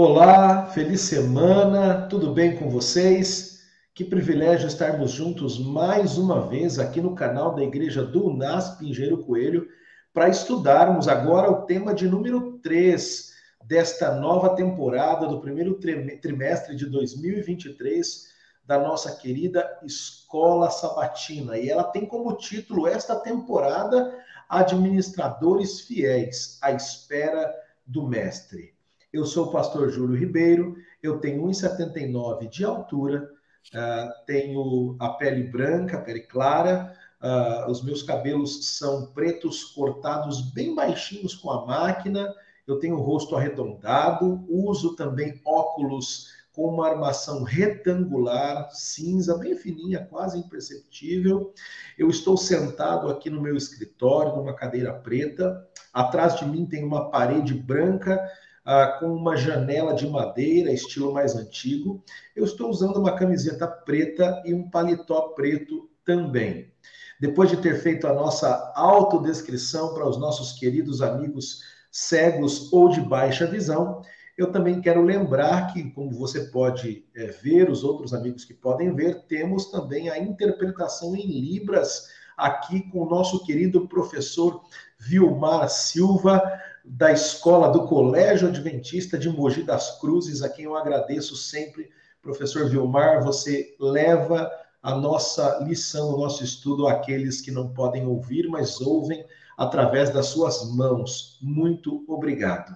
Olá, feliz semana, tudo bem com vocês? Que privilégio estarmos juntos mais uma vez aqui no canal da Igreja do Unas Pinheiro Coelho para estudarmos agora o tema de número 3 desta nova temporada do primeiro trimestre de 2023 da nossa querida Escola Sabatina. E ela tem como título esta temporada Administradores Fiéis à Espera do Mestre. Eu sou o pastor Júlio Ribeiro, eu tenho 1,79 de altura, uh, tenho a pele branca, a pele clara, uh, os meus cabelos são pretos cortados bem baixinhos com a máquina, eu tenho o rosto arredondado, uso também óculos com uma armação retangular, cinza, bem fininha, quase imperceptível. Eu estou sentado aqui no meu escritório, numa cadeira preta. Atrás de mim tem uma parede branca ah, com uma janela de madeira, estilo mais antigo. Eu estou usando uma camiseta preta e um paletó preto também. Depois de ter feito a nossa autodescrição para os nossos queridos amigos cegos ou de baixa visão, eu também quero lembrar que, como você pode é, ver, os outros amigos que podem ver, temos também a interpretação em Libras aqui com o nosso querido professor Vilmar Silva, da escola do Colégio Adventista de Mogi das Cruzes, a quem eu agradeço sempre, professor Vilmar, você leva a nossa lição, o nosso estudo àqueles que não podem ouvir, mas ouvem através das suas mãos. Muito obrigado.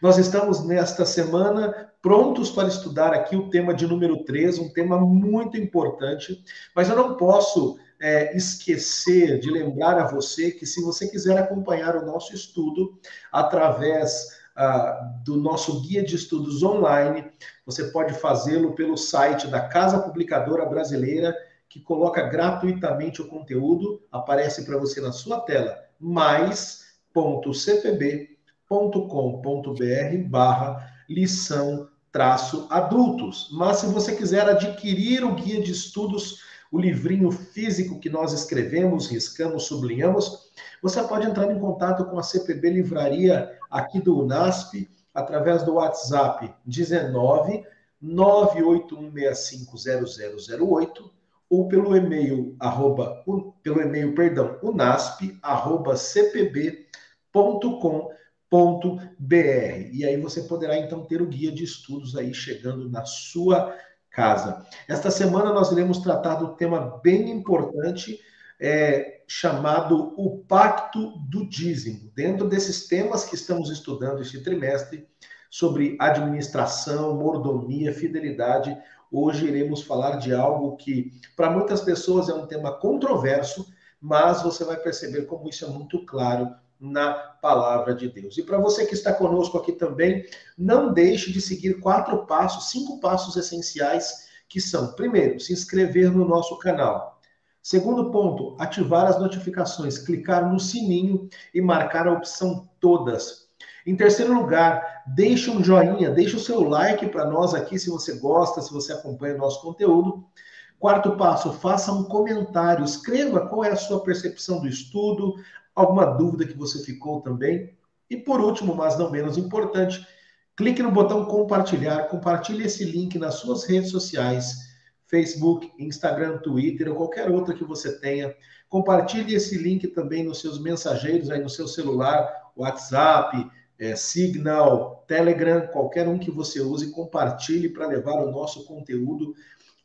Nós estamos nesta semana prontos para estudar aqui o tema de número 3, um tema muito importante, mas eu não posso é, esquecer de lembrar a você que, se você quiser acompanhar o nosso estudo através ah, do nosso guia de estudos online, você pode fazê-lo pelo site da Casa Publicadora Brasileira, que coloca gratuitamente o conteúdo, aparece para você na sua tela, mais.cpb.com.br barra lição traço adultos. Mas se você quiser adquirir o guia de estudos o livrinho físico que nós escrevemos, riscamos, sublinhamos, você pode entrar em contato com a CPB Livraria aqui do UNASP através do WhatsApp 19 981650008 ou pelo e-mail arroba, pelo e-mail, perdão, unasp arroba cpb.com.br. E aí você poderá então ter o guia de estudos aí chegando na sua casa. Esta semana nós iremos tratar do tema bem importante é, chamado o Pacto do Dízimo. Dentro desses temas que estamos estudando este trimestre, sobre administração, mordomia, fidelidade, hoje iremos falar de algo que para muitas pessoas é um tema controverso, mas você vai perceber como isso é muito claro na palavra de Deus. E para você que está conosco aqui também, não deixe de seguir quatro passos, cinco passos essenciais que são: primeiro, se inscrever no nosso canal. Segundo ponto, ativar as notificações, clicar no sininho e marcar a opção todas. Em terceiro lugar, deixe um joinha, deixe o seu like para nós aqui se você gosta, se você acompanha o nosso conteúdo. Quarto passo, faça um comentário, escreva qual é a sua percepção do estudo, alguma dúvida que você ficou também. E por último, mas não menos importante, clique no botão compartilhar, compartilhe esse link nas suas redes sociais, Facebook, Instagram, Twitter ou qualquer outra que você tenha. Compartilhe esse link também nos seus mensageiros aí no seu celular, WhatsApp, é, Signal, Telegram, qualquer um que você use, compartilhe para levar o nosso conteúdo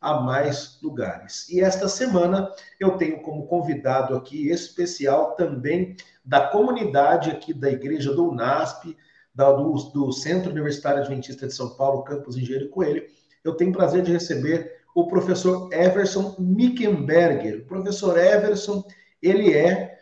a mais lugares. E esta semana eu tenho como convidado aqui especial também da comunidade aqui da Igreja do UNASP, da, do, do Centro Universitário Adventista de São Paulo, Campus Engenheiro Coelho. Eu tenho o prazer de receber o professor Everson Mickenberger. O professor Everson, ele é,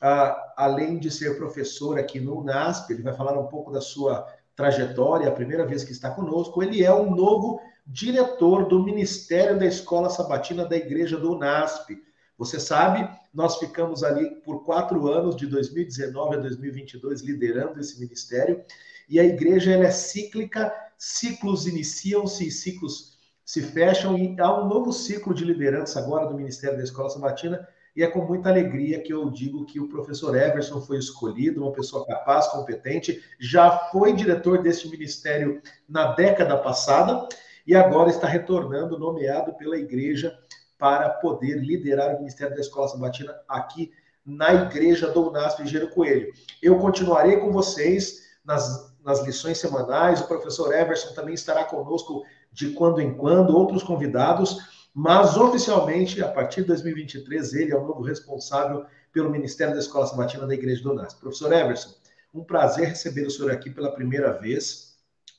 ah, além de ser professor aqui no UNASP, ele vai falar um pouco da sua trajetória, a primeira vez que está conosco, ele é um novo diretor do Ministério da Escola Sabatina da Igreja do UNASP. Você sabe, nós ficamos ali por quatro anos, de 2019 a 2022, liderando esse ministério. E a igreja ela é cíclica, ciclos iniciam-se e ciclos se fecham. E há um novo ciclo de liderança agora do Ministério da Escola Sabatina. E é com muita alegria que eu digo que o professor Everson foi escolhido, uma pessoa capaz, competente, já foi diretor deste ministério na década passada e agora está retornando, nomeado pela igreja para poder liderar o Ministério da Escola Sabatina aqui na Igreja do Unasp Gero Coelho. Eu continuarei com vocês nas, nas lições semanais, o professor Everson também estará conosco de quando em quando, outros convidados, mas oficialmente, a partir de 2023, ele é o novo responsável pelo Ministério da Escola Sabatina da Igreja do Unasp. Professor Everson, um prazer receber o senhor aqui pela primeira vez.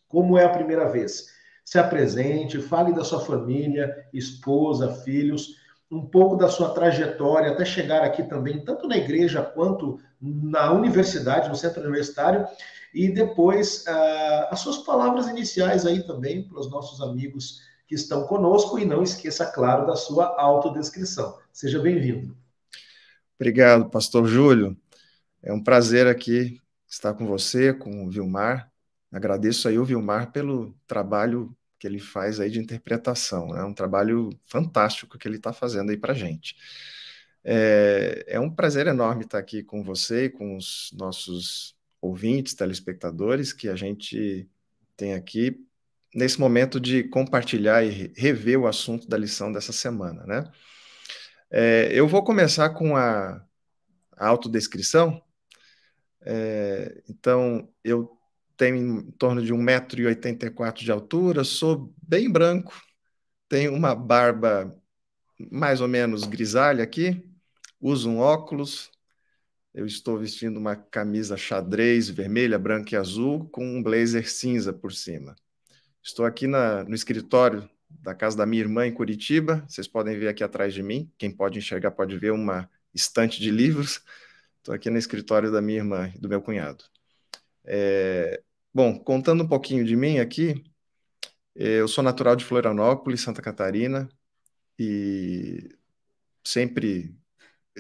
Como é a primeira vez? se apresente, fale da sua família, esposa, filhos, um pouco da sua trajetória até chegar aqui também, tanto na igreja quanto na universidade, no centro universitário, e depois uh, as suas palavras iniciais aí também para os nossos amigos que estão conosco e não esqueça, claro, da sua autodescrição. Seja bem-vindo. Obrigado, pastor Júlio. É um prazer aqui estar com você, com o Vilmar. Agradeço aí o Vilmar pelo trabalho que ele faz aí de interpretação. É né? um trabalho fantástico que ele está fazendo aí para a gente. É, é, um prazer enorme estar tá aqui com você e com os nossos ouvintes, telespectadores, que a gente tem aqui nesse momento de compartilhar e rever o assunto da lição dessa semana. Né? É, eu vou começar com a, autodescrição. É, então, eu tem em torno de 1,84m de altura, sou bem branco, tenho uma barba mais ou menos grisalha aqui, uso um óculos, eu estou vestindo uma camisa xadrez vermelha, branca e azul com um blazer cinza por cima. Estou aqui na, no escritório da casa da minha irmã em Curitiba. Vocês podem ver aqui atrás de mim. Quem pode enxergar pode ver uma estante de livros. Estou aqui no escritório da minha irmã e do meu cunhado. É, Bom, contando um pouquinho de mim aqui, é, eu sou natural de Florianópolis, Santa Catarina, e sempre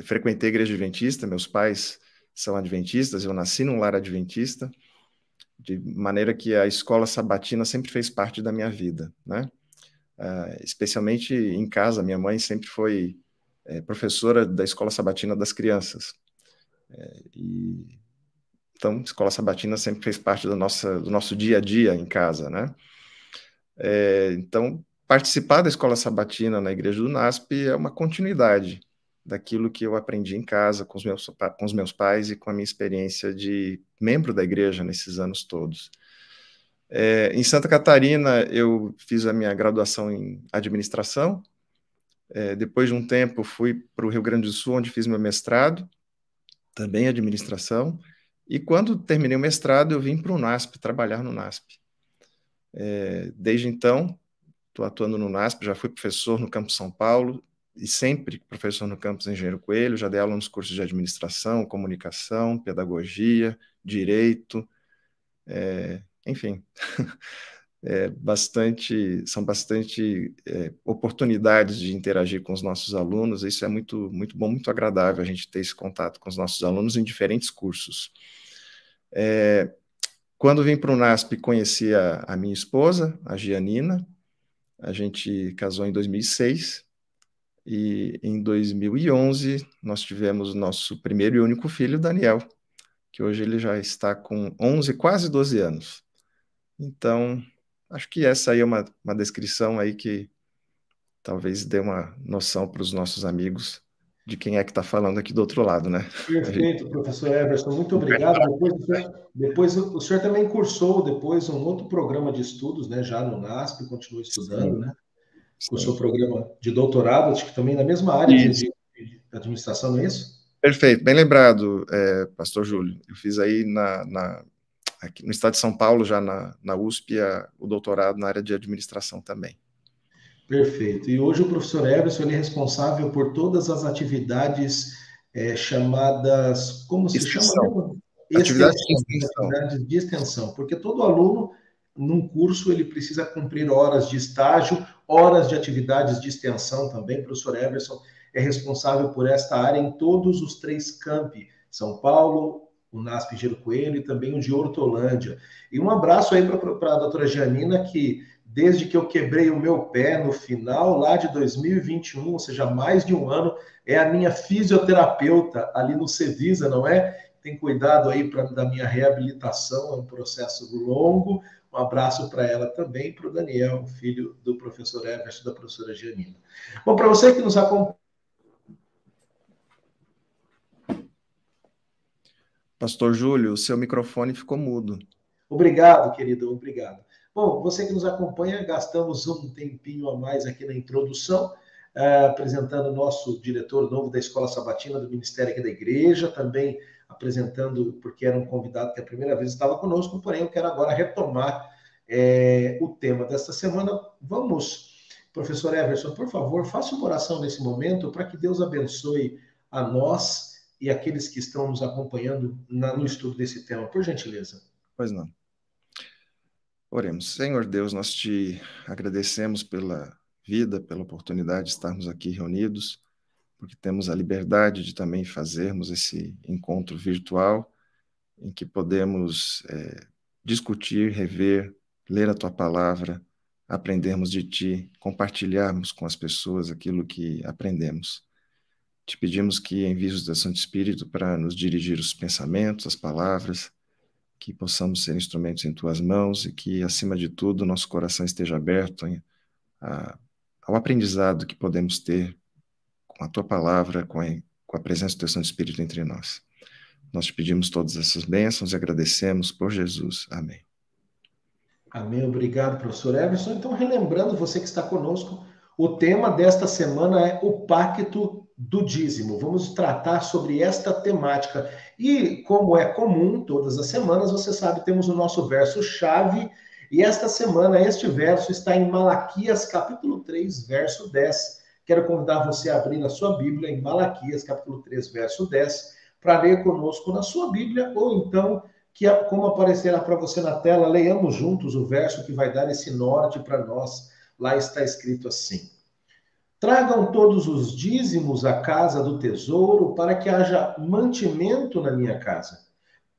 frequentei igreja adventista. Meus pais são adventistas, eu nasci num lar adventista, de maneira que a escola sabatina sempre fez parte da minha vida, né? Uh, especialmente em casa, minha mãe sempre foi é, professora da escola sabatina das crianças. É, e então, escola sabatina sempre fez parte do nosso do nosso dia a dia em casa, né? É, então, participar da escola sabatina na igreja do NASP é uma continuidade daquilo que eu aprendi em casa com os meus, com os meus pais e com a minha experiência de membro da igreja nesses anos todos. É, em Santa Catarina, eu fiz a minha graduação em administração. É, depois de um tempo, fui para o Rio Grande do Sul, onde fiz meu mestrado, também em administração. E quando terminei o mestrado, eu vim para o NASP, trabalhar no NASP. É, desde então, estou atuando no NASP, já fui professor no Campo São Paulo e sempre professor no Campus Engenheiro Coelho, já dei aula nos cursos de administração, comunicação, pedagogia, direito, é, enfim. É bastante, são bastante é, oportunidades de interagir com os nossos alunos. Isso é muito, muito bom, muito agradável a gente ter esse contato com os nossos alunos em diferentes cursos. É, quando vim para o NASP, conheci a, a, minha esposa, a Gianina. A gente casou em 2006 e em 2011 nós tivemos nosso primeiro e único filho, Daniel, que hoje ele já está com 11, quase 12 anos. Então, acho que essa aí é uma, uma descrição aí que talvez dê uma noção para os nossos amigos de quem é que está falando aqui do outro lado, né? Perfeito, professor Everson, muito obrigado. Depois, depois, o senhor também cursou depois um outro programa de estudos, né? Já no NASP, continua estudando, Sim. né? Cursou o programa de doutorado, acho que também na mesma área de, de, administração, não é isso? Perfeito, bem lembrado, é, pastor Júlio. Eu fiz aí na, na aqui no estado de São Paulo, já na, na USP, a, o doutorado na área de administração também. Perfeito. E hoje o professor Everson é responsável por todas as atividades é, chamadas. Como se extensão. chama? Atividades de né? extensão. Atividades de extensão. Porque todo aluno, num curso, ele precisa cumprir horas de estágio, horas de atividades de extensão também. O professor Everson é responsável por esta área em todos os três campi: São Paulo, o NASP Gelo Coelho e também o de Hortolândia. E um abraço aí para a doutora Janina, que desde que eu quebrei o meu pé no final lá de 2021, ou seja, mais de um ano, é a minha fisioterapeuta ali no Cevisa, não é? Tem cuidado aí pra, da minha reabilitação, é um processo longo. Um abraço para ela também, para o Daniel, filho do professor Everson, da professora Gianina. Bom, para você que nos acompanha. Pastor Júlio, o seu microfone ficou mudo. Obrigado, querido, obrigado. Bom, você que nos acompanha, gastamos um tempinho a mais aqui na introdução, eh, apresentando o nosso diretor novo da Escola Sabatina do Ministério aqui da Igreja, também apresentando, porque era um convidado que a primeira vez estava conosco, porém eu quero agora retomar é, o tema desta semana. Vamos, professor Everson, por favor, faça uma oração nesse momento para que Deus abençoe a nós e aqueles que estão nos acompanhando na, no estudo desse tema, por gentileza. Pois não. Oremos. Senhor Deus, nós te agradecemos pela vida, pela oportunidade de estarmos aqui reunidos, porque temos a liberdade de também fazermos esse encontro virtual em que podemos é, discutir, rever, ler a tua palavra, aprendermos de ti, compartilharmos com as pessoas aquilo que aprendemos. Te pedimos que envies o Santo Espírito para nos dirigir os pensamentos, as palavras, que possamos ser instrumentos em tuas mãos e que, acima de tudo, nosso coração esteja aberto a, ao aprendizado que podemos ter com a tua palavra, com a, com a presença do teu Santo Espírito entre nós. Nós te pedimos todas essas bênçãos e agradecemos por Jesus. Amém. Amém. Obrigado, professor Everson. Então, relembrando você que está conosco, o tema desta semana é o Pacto do dízimo. Vamos tratar sobre esta temática. E, como é comum, todas as semanas, você sabe, temos o nosso verso-chave. E esta semana, este verso está em Malaquias, capítulo 3, verso 10. Quero convidar você a abrir a sua Bíblia em Malaquias, capítulo 3, verso 10, para ler conosco na sua Bíblia, ou então, que como aparecerá para você na tela, leiamos juntos o verso que vai dar esse norte para nós. Lá está escrito assim. Tragam todos os dízimos à casa do tesouro, para que haja mantimento na minha casa.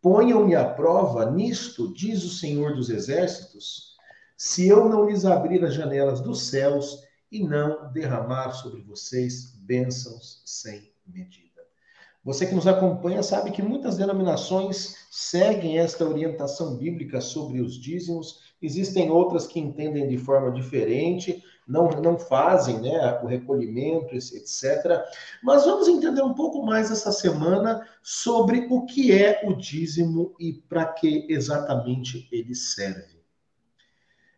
Ponham-me à prova nisto, diz o Senhor dos Exércitos, se eu não lhes abrir as janelas dos céus e não derramar sobre vocês bênçãos sem medida. Você que nos acompanha sabe que muitas denominações seguem esta orientação bíblica sobre os dízimos Existem outras que entendem de forma diferente, não, não fazem né, o recolhimento, etc. Mas vamos entender um pouco mais essa semana sobre o que é o dízimo e para que exatamente ele serve.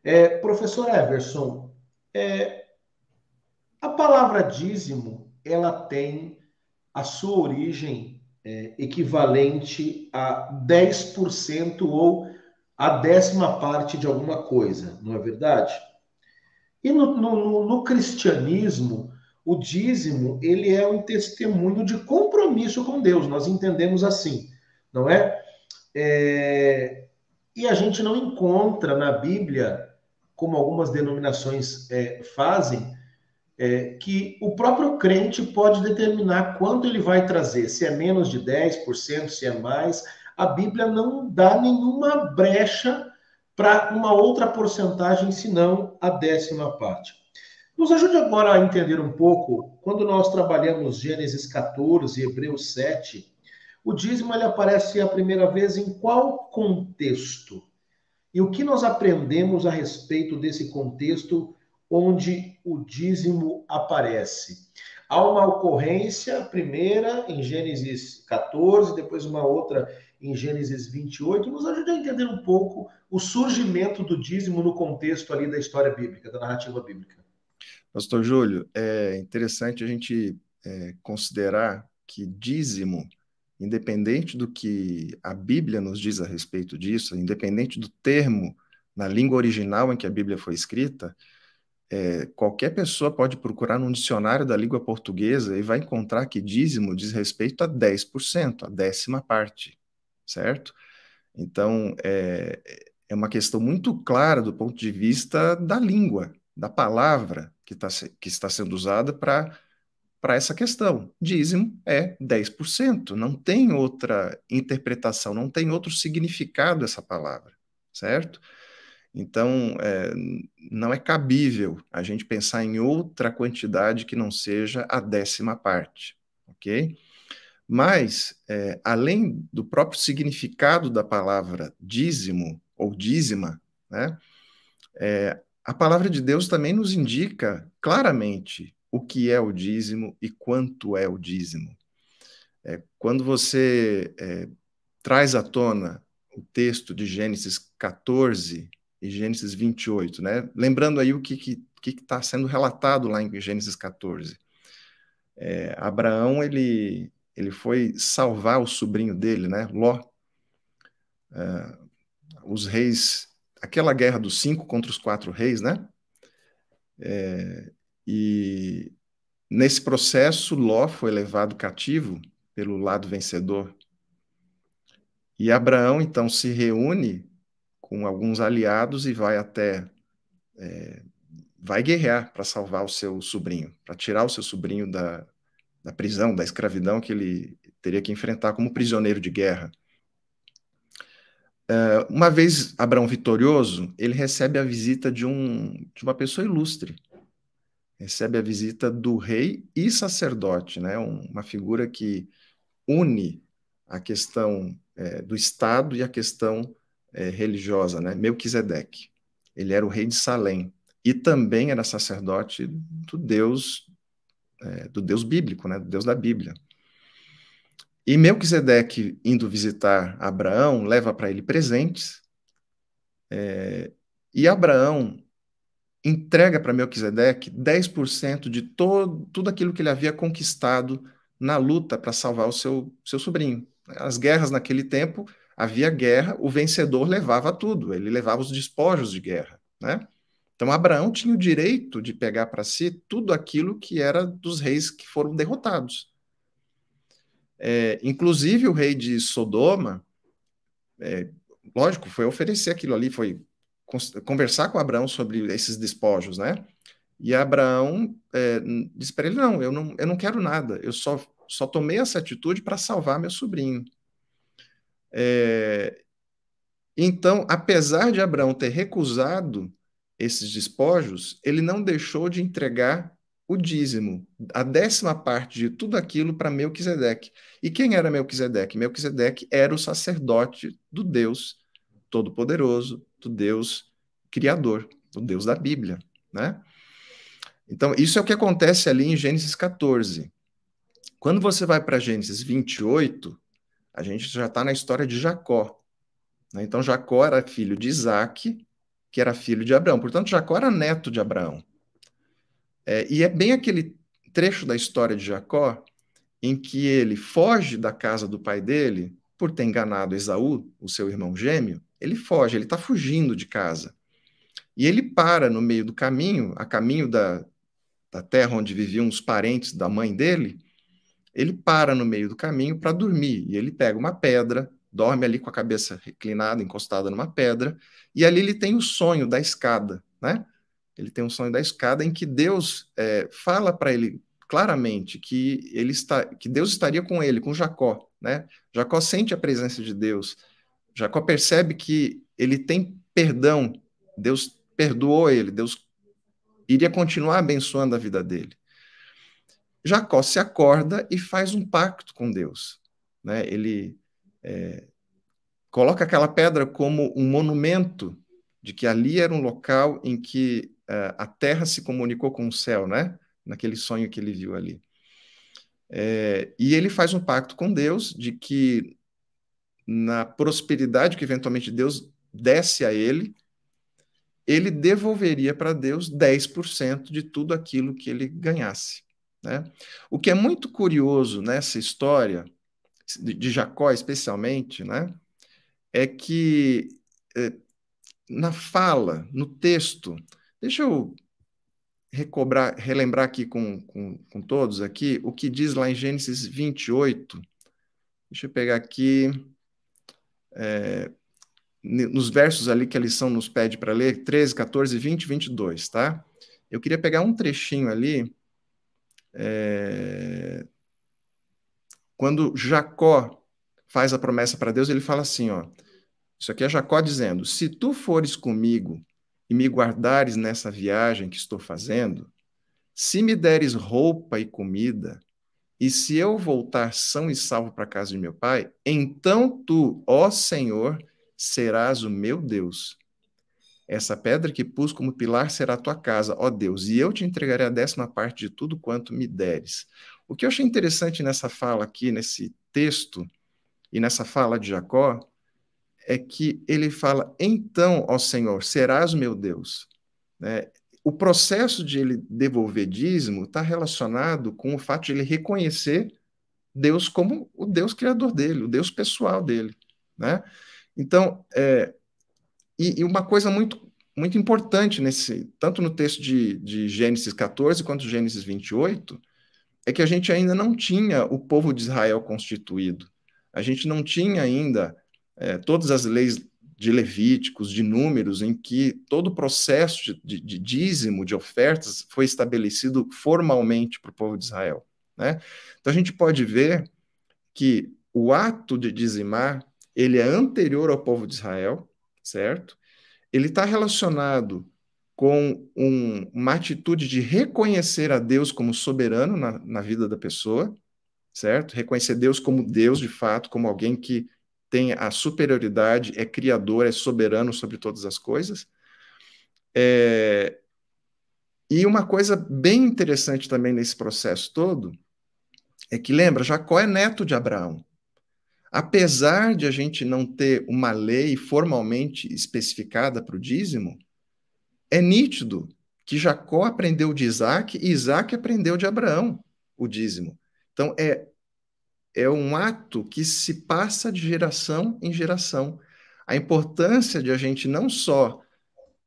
É, professor Everson, é, a palavra dízimo ela tem a sua origem é, equivalente a 10% ou a décima parte de alguma coisa, não é verdade? E no, no, no cristianismo, o dízimo ele é um testemunho de compromisso com Deus. Nós entendemos assim, não é? é... E a gente não encontra na Bíblia, como algumas denominações é, fazem, é, que o próprio crente pode determinar quanto ele vai trazer, se é menos de 10%, se é mais a Bíblia não dá nenhuma brecha para uma outra porcentagem senão a décima parte. Nos ajude agora a entender um pouco, quando nós trabalhamos Gênesis 14 e Hebreus 7, o dízimo ele aparece a primeira vez em qual contexto? E o que nós aprendemos a respeito desse contexto onde o dízimo aparece? Há uma ocorrência primeira em Gênesis 14, depois uma outra em Gênesis 28, nos ajude a entender um pouco o surgimento do dízimo no contexto ali da história bíblica, da narrativa bíblica. Pastor Júlio, é interessante a gente é, considerar que dízimo, independente do que a Bíblia nos diz a respeito disso, independente do termo na língua original em que a Bíblia foi escrita, é, qualquer pessoa pode procurar num dicionário da língua portuguesa e vai encontrar que dízimo diz respeito a 10%, a décima parte certo? Então, é, é uma questão muito clara do ponto de vista da língua, da palavra que, tá, que está sendo usada para para essa questão. Dízimo é 10%, não tem outra interpretação, não tem outro significado essa palavra, certo? Então, é, não é cabível a gente pensar em outra quantidade que não seja a décima parte, ok? Mas, é, além do próprio significado da palavra dízimo ou dízima, né, é, a palavra de Deus também nos indica claramente o que é o dízimo e quanto é o dízimo. É, quando você é, traz à tona o texto de Gênesis 14 e Gênesis 28, né? Lembrando aí o que está sendo relatado lá em Gênesis 14. É, Abraão ele ele foi salvar o sobrinho dele, né, Ló. É, os reis, aquela guerra dos cinco contra os quatro reis, né? É, e nesse processo, Ló foi levado cativo pelo lado vencedor. E Abraão então se reúne com alguns aliados e vai até é, vai guerrear para salvar o seu sobrinho, para tirar o seu sobrinho da, da prisão, da escravidão que ele teria que enfrentar como prisioneiro de guerra. É, uma vez Abraão vitorioso, ele recebe a visita de, um, de uma pessoa ilustre. Recebe a visita do rei e sacerdote, né? uma figura que une a questão é, do Estado e a questão é, religiosa, né? Melquisedeque. Ele era o rei de Salém e também era sacerdote do Deus é, do Deus bíblico, né, do Deus da Bíblia. E Melquisedeque, indo visitar Abraão, leva para ele presentes, é, e Abraão entrega para Melquisedeque 10% de todo, tudo aquilo que ele havia conquistado na luta para salvar o seu, seu sobrinho. As guerras naquele tempo, havia guerra, o vencedor levava tudo, ele levava os despojos de guerra. Né? Então, Abraão tinha o direito de pegar para si tudo aquilo que era dos reis que foram derrotados. É, inclusive, o rei de Sodoma, é, lógico, foi oferecer aquilo ali, foi conversar com Abraão sobre esses despojos, né? E Abraão é, disse para ele: não eu, não, eu não quero nada, eu só, só tomei essa atitude para salvar meu sobrinho. É, então, apesar de Abraão ter recusado esses despojos, ele não deixou de entregar o dízimo, a décima parte de tudo aquilo para Melquisedeque. E quem era Melquisedeque? Melquisedeque era o sacerdote do Deus Todo-Poderoso, do Deus Criador, do Deus da Bíblia, né? Então, isso é o que acontece ali em Gênesis 14. Quando você vai para Gênesis 28, a gente já está na história de Jacó. Né? Então, Jacó era filho de Isaac, que era filho de Abraão. Portanto, Jacó era neto de Abraão. É, e é bem aquele trecho da história de Jacó em que ele foge da casa do pai dele por ter enganado Esaú, o seu irmão gêmeo. Ele foge, ele está fugindo de casa. E ele para no meio do caminho, a caminho da, da terra onde viviam os parentes da mãe dele. Ele para no meio do caminho para dormir e ele pega uma pedra dorme ali com a cabeça reclinada, encostada numa pedra, e ali ele tem o sonho da escada, né? Ele tem um sonho da escada em que Deus é, fala para ele claramente que ele está, que Deus estaria com ele, com Jacó, né? Jacó sente a presença de Deus. Jacó percebe que ele tem perdão. Deus perdoou ele. Deus iria continuar abençoando a vida dele. Jacó se acorda e faz um pacto com Deus, né? Ele é, coloca aquela pedra como um monumento de que ali era um local em que eh, a terra se comunicou com o céu, né? Naquele sonho que ele viu ali. É, e ele faz um pacto com Deus de que na prosperidade que eventualmente Deus desse a ele, ele devolveria para Deus 10% de tudo aquilo que ele ganhasse. Né? O que é muito curioso nessa história de Jacó especialmente, né, é que é, na fala, no texto, deixa eu recobrar, relembrar aqui com, com, com todos aqui o que diz lá em Gênesis 28. Deixa eu pegar aqui. É, nos versos ali que a lição nos pede para ler, 13, 14, 20, 22, tá? Eu queria pegar um trechinho ali. É, quando Jacó faz a promessa para Deus, ele fala assim, ó, isso aqui é Jacó dizendo: "Se tu fores comigo e me guardares nessa viagem que estou fazendo, se me deres roupa e comida, e se eu voltar são e salvo para a casa de meu pai, então tu, ó Senhor, serás o meu Deus. Essa pedra que pus como pilar será a tua casa, ó Deus, e eu te entregarei a décima parte de tudo quanto me deres. O que eu achei interessante nessa fala aqui, nesse texto e nessa fala de Jacó, é que ele fala: Então, ó Senhor, serás meu Deus. Né? o processo de ele devolver dízimo está relacionado com o fato de ele reconhecer Deus como o Deus criador dele, o Deus pessoal dele. Né? Então, é, e, e, uma coisa muito, muito importante nesse, tanto no texto de, de Gênesis 14 quanto Gênesis 28, é que a gente ainda não tinha o povo de Israel constituído. A gente não tinha ainda é, todas as leis de Levíticos, de Números, em que todo o processo de, de, de dízimo, de ofertas, foi estabelecido formalmente para o povo de Israel. Né? Então a gente pode ver que o ato de dizimar ele é anterior ao povo de Israel, certo? Ele está relacionado com um, uma atitude de reconhecer a Deus como soberano na, na vida da pessoa, certo? Reconhecer Deus como Deus de fato, como alguém que tem a superioridade, é criador, é soberano sobre todas as coisas. É... E uma coisa bem interessante também nesse processo todo é que, lembra, Jacó é neto de Abraão. Apesar de a gente não ter uma lei formalmente especificada para o dízimo, é nítido que Jacó aprendeu de Isaac e Isaac aprendeu de Abraão o dízimo. Então, é, é um ato que se passa de geração em geração. A importância de a gente não só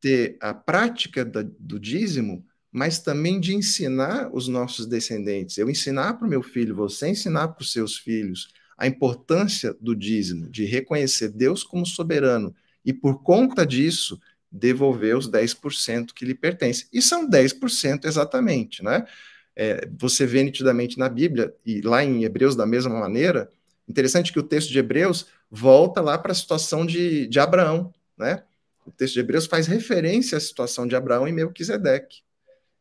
ter a prática da, do dízimo, mas também de ensinar os nossos descendentes. Eu ensinar para o meu filho, você ensinar para os seus filhos a importância do dízimo, de reconhecer Deus como soberano e, por conta disso, devolver os 10% que lhe pertence. E são 10% exatamente, né? É, você vê nitidamente na Bíblia, e lá em Hebreus da mesma maneira, interessante que o texto de Hebreus volta lá para a situação de, de Abraão, né? O texto de Hebreus faz referência à situação de Abraão e Melquisedeque.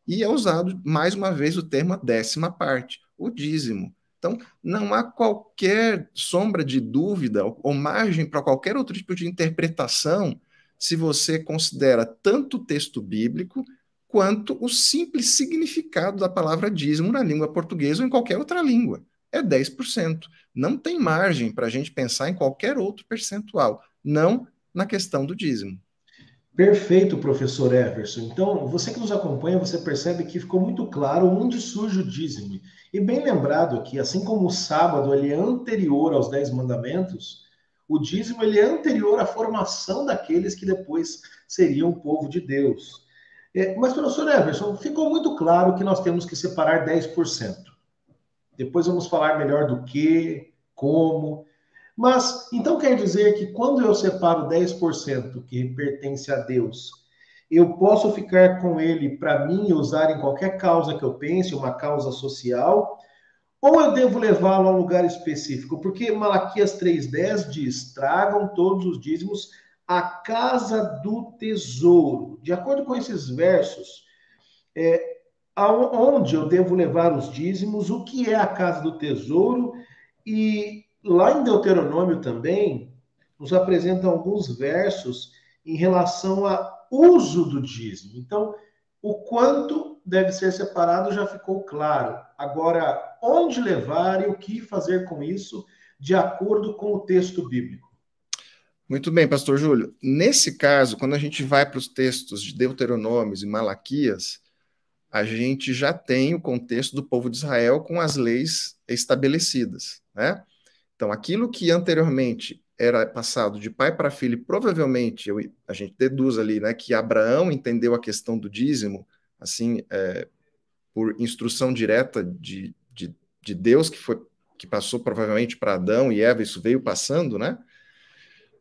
E é usado, mais uma vez, o termo décima parte, o dízimo. Então, não há qualquer sombra de dúvida ou margem para qualquer outro tipo de interpretação se você considera tanto o texto bíblico quanto o simples significado da palavra dízimo na língua portuguesa ou em qualquer outra língua. É 10%. Não tem margem para a gente pensar em qualquer outro percentual, não na questão do dízimo. Perfeito, professor Everson. Então, você que nos acompanha, você percebe que ficou muito claro onde surge o dízimo. E bem lembrado que, assim como o sábado ele é anterior aos Dez Mandamentos, o dízimo ele é anterior à formação daqueles que depois seriam o povo de Deus. É, mas, professor Everson, ficou muito claro que nós temos que separar 10%. Depois vamos falar melhor do que, como. Mas, então quer dizer que quando eu separo 10% que pertence a Deus, eu posso ficar com ele para mim usar em qualquer causa que eu pense, uma causa social, ou eu devo levá-lo a um lugar específico? Porque Malaquias 3,10 diz: tragam todos os dízimos à casa do tesouro. De acordo com esses versos, é, aonde eu devo levar os dízimos, o que é a casa do tesouro, e lá em Deuteronômio também nos apresentam alguns versos em relação a uso do dízimo. Então, o quanto deve ser separado já ficou claro. Agora, onde levar e o que fazer com isso, de acordo com o texto bíblico. Muito bem, pastor Júlio. Nesse caso, quando a gente vai para os textos de Deuteronômios e Malaquias, a gente já tem o contexto do povo de Israel com as leis estabelecidas, né? Então, aquilo que anteriormente era passado de pai para filho, provavelmente eu, a gente deduz ali, né, que Abraão entendeu a questão do dízimo assim é, por instrução direta de, de Deus que foi que passou provavelmente para Adão e Eva, isso veio passando, né?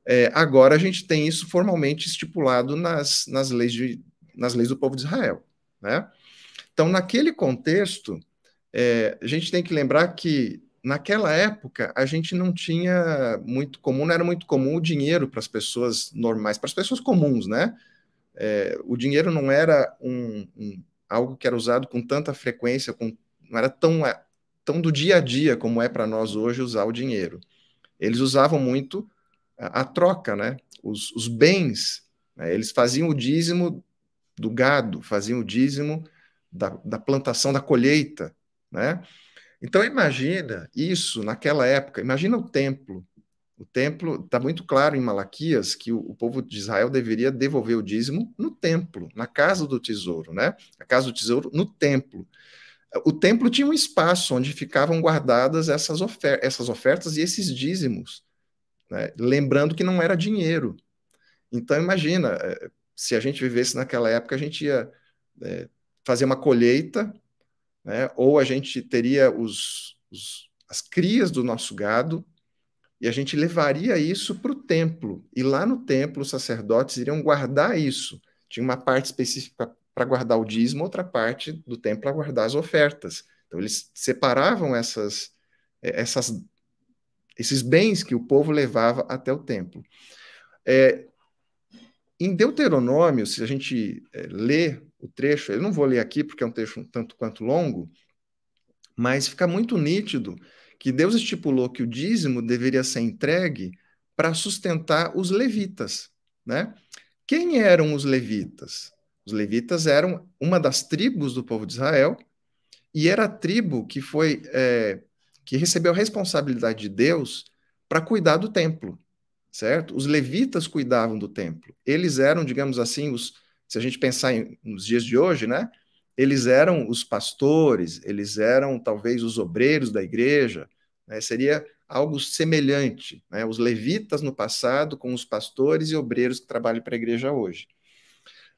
É, agora a gente tem isso formalmente estipulado nas, nas, leis, de, nas leis do povo de Israel. Né? Então, naquele contexto, é, a gente tem que lembrar que naquela época a gente não tinha muito comum, não era muito comum o dinheiro para as pessoas normais, para as pessoas comuns, né? É, o dinheiro não era um, um, algo que era usado com tanta frequência, com, não era tão tão do dia a dia, como é para nós hoje usar o dinheiro. Eles usavam muito a, a troca, né? os, os bens. Né? Eles faziam o dízimo do gado, faziam o dízimo da, da plantação, da colheita. Né? Então, imagina isso naquela época. Imagina o templo. O templo, está muito claro em Malaquias que o, o, povo de Israel deveria devolver o dízimo no templo, na casa do tesouro, né? A casa do tesouro no templo o templo tinha um espaço onde ficavam guardadas essas, ofer essas ofertas e esses dízimos. Né? Lembrando que não era dinheiro. Então, imagina, eh, se a gente vivesse naquela época, a gente ia é, fazer uma colheita, né? ou a gente teria os, os, as crias do nosso gado, e a gente levaria isso para o templo. E lá no templo, os sacerdotes iriam guardar isso. Tinha uma parte específica para guardar o dízimo, outra parte do tempo para guardar as ofertas. Então eles separavam essas, é, essas, esses bens que o povo levava até o templo. É, em Deuteronômio, se a gente é, lê o trecho, eu não vou ler aqui porque é um trecho um tanto quanto longo, mas fica muito nítido que Deus estipulou que o dízimo deveria ser entregue para sustentar os levitas, né? Quem eram os levitas? Os levitas eram uma das tribos do povo de Israel e era a tribo que foi é, que recebeu a responsabilidade de Deus para cuidar do templo, certo? Os levitas cuidavam do templo. Eles eram, digamos assim, os se a gente pensar em, nos dias de hoje, né? Eles eram os pastores, eles eram talvez os obreiros da igreja. Né? Seria algo semelhante, né? Os levitas no passado com os pastores e obreiros que trabalham para a igreja hoje.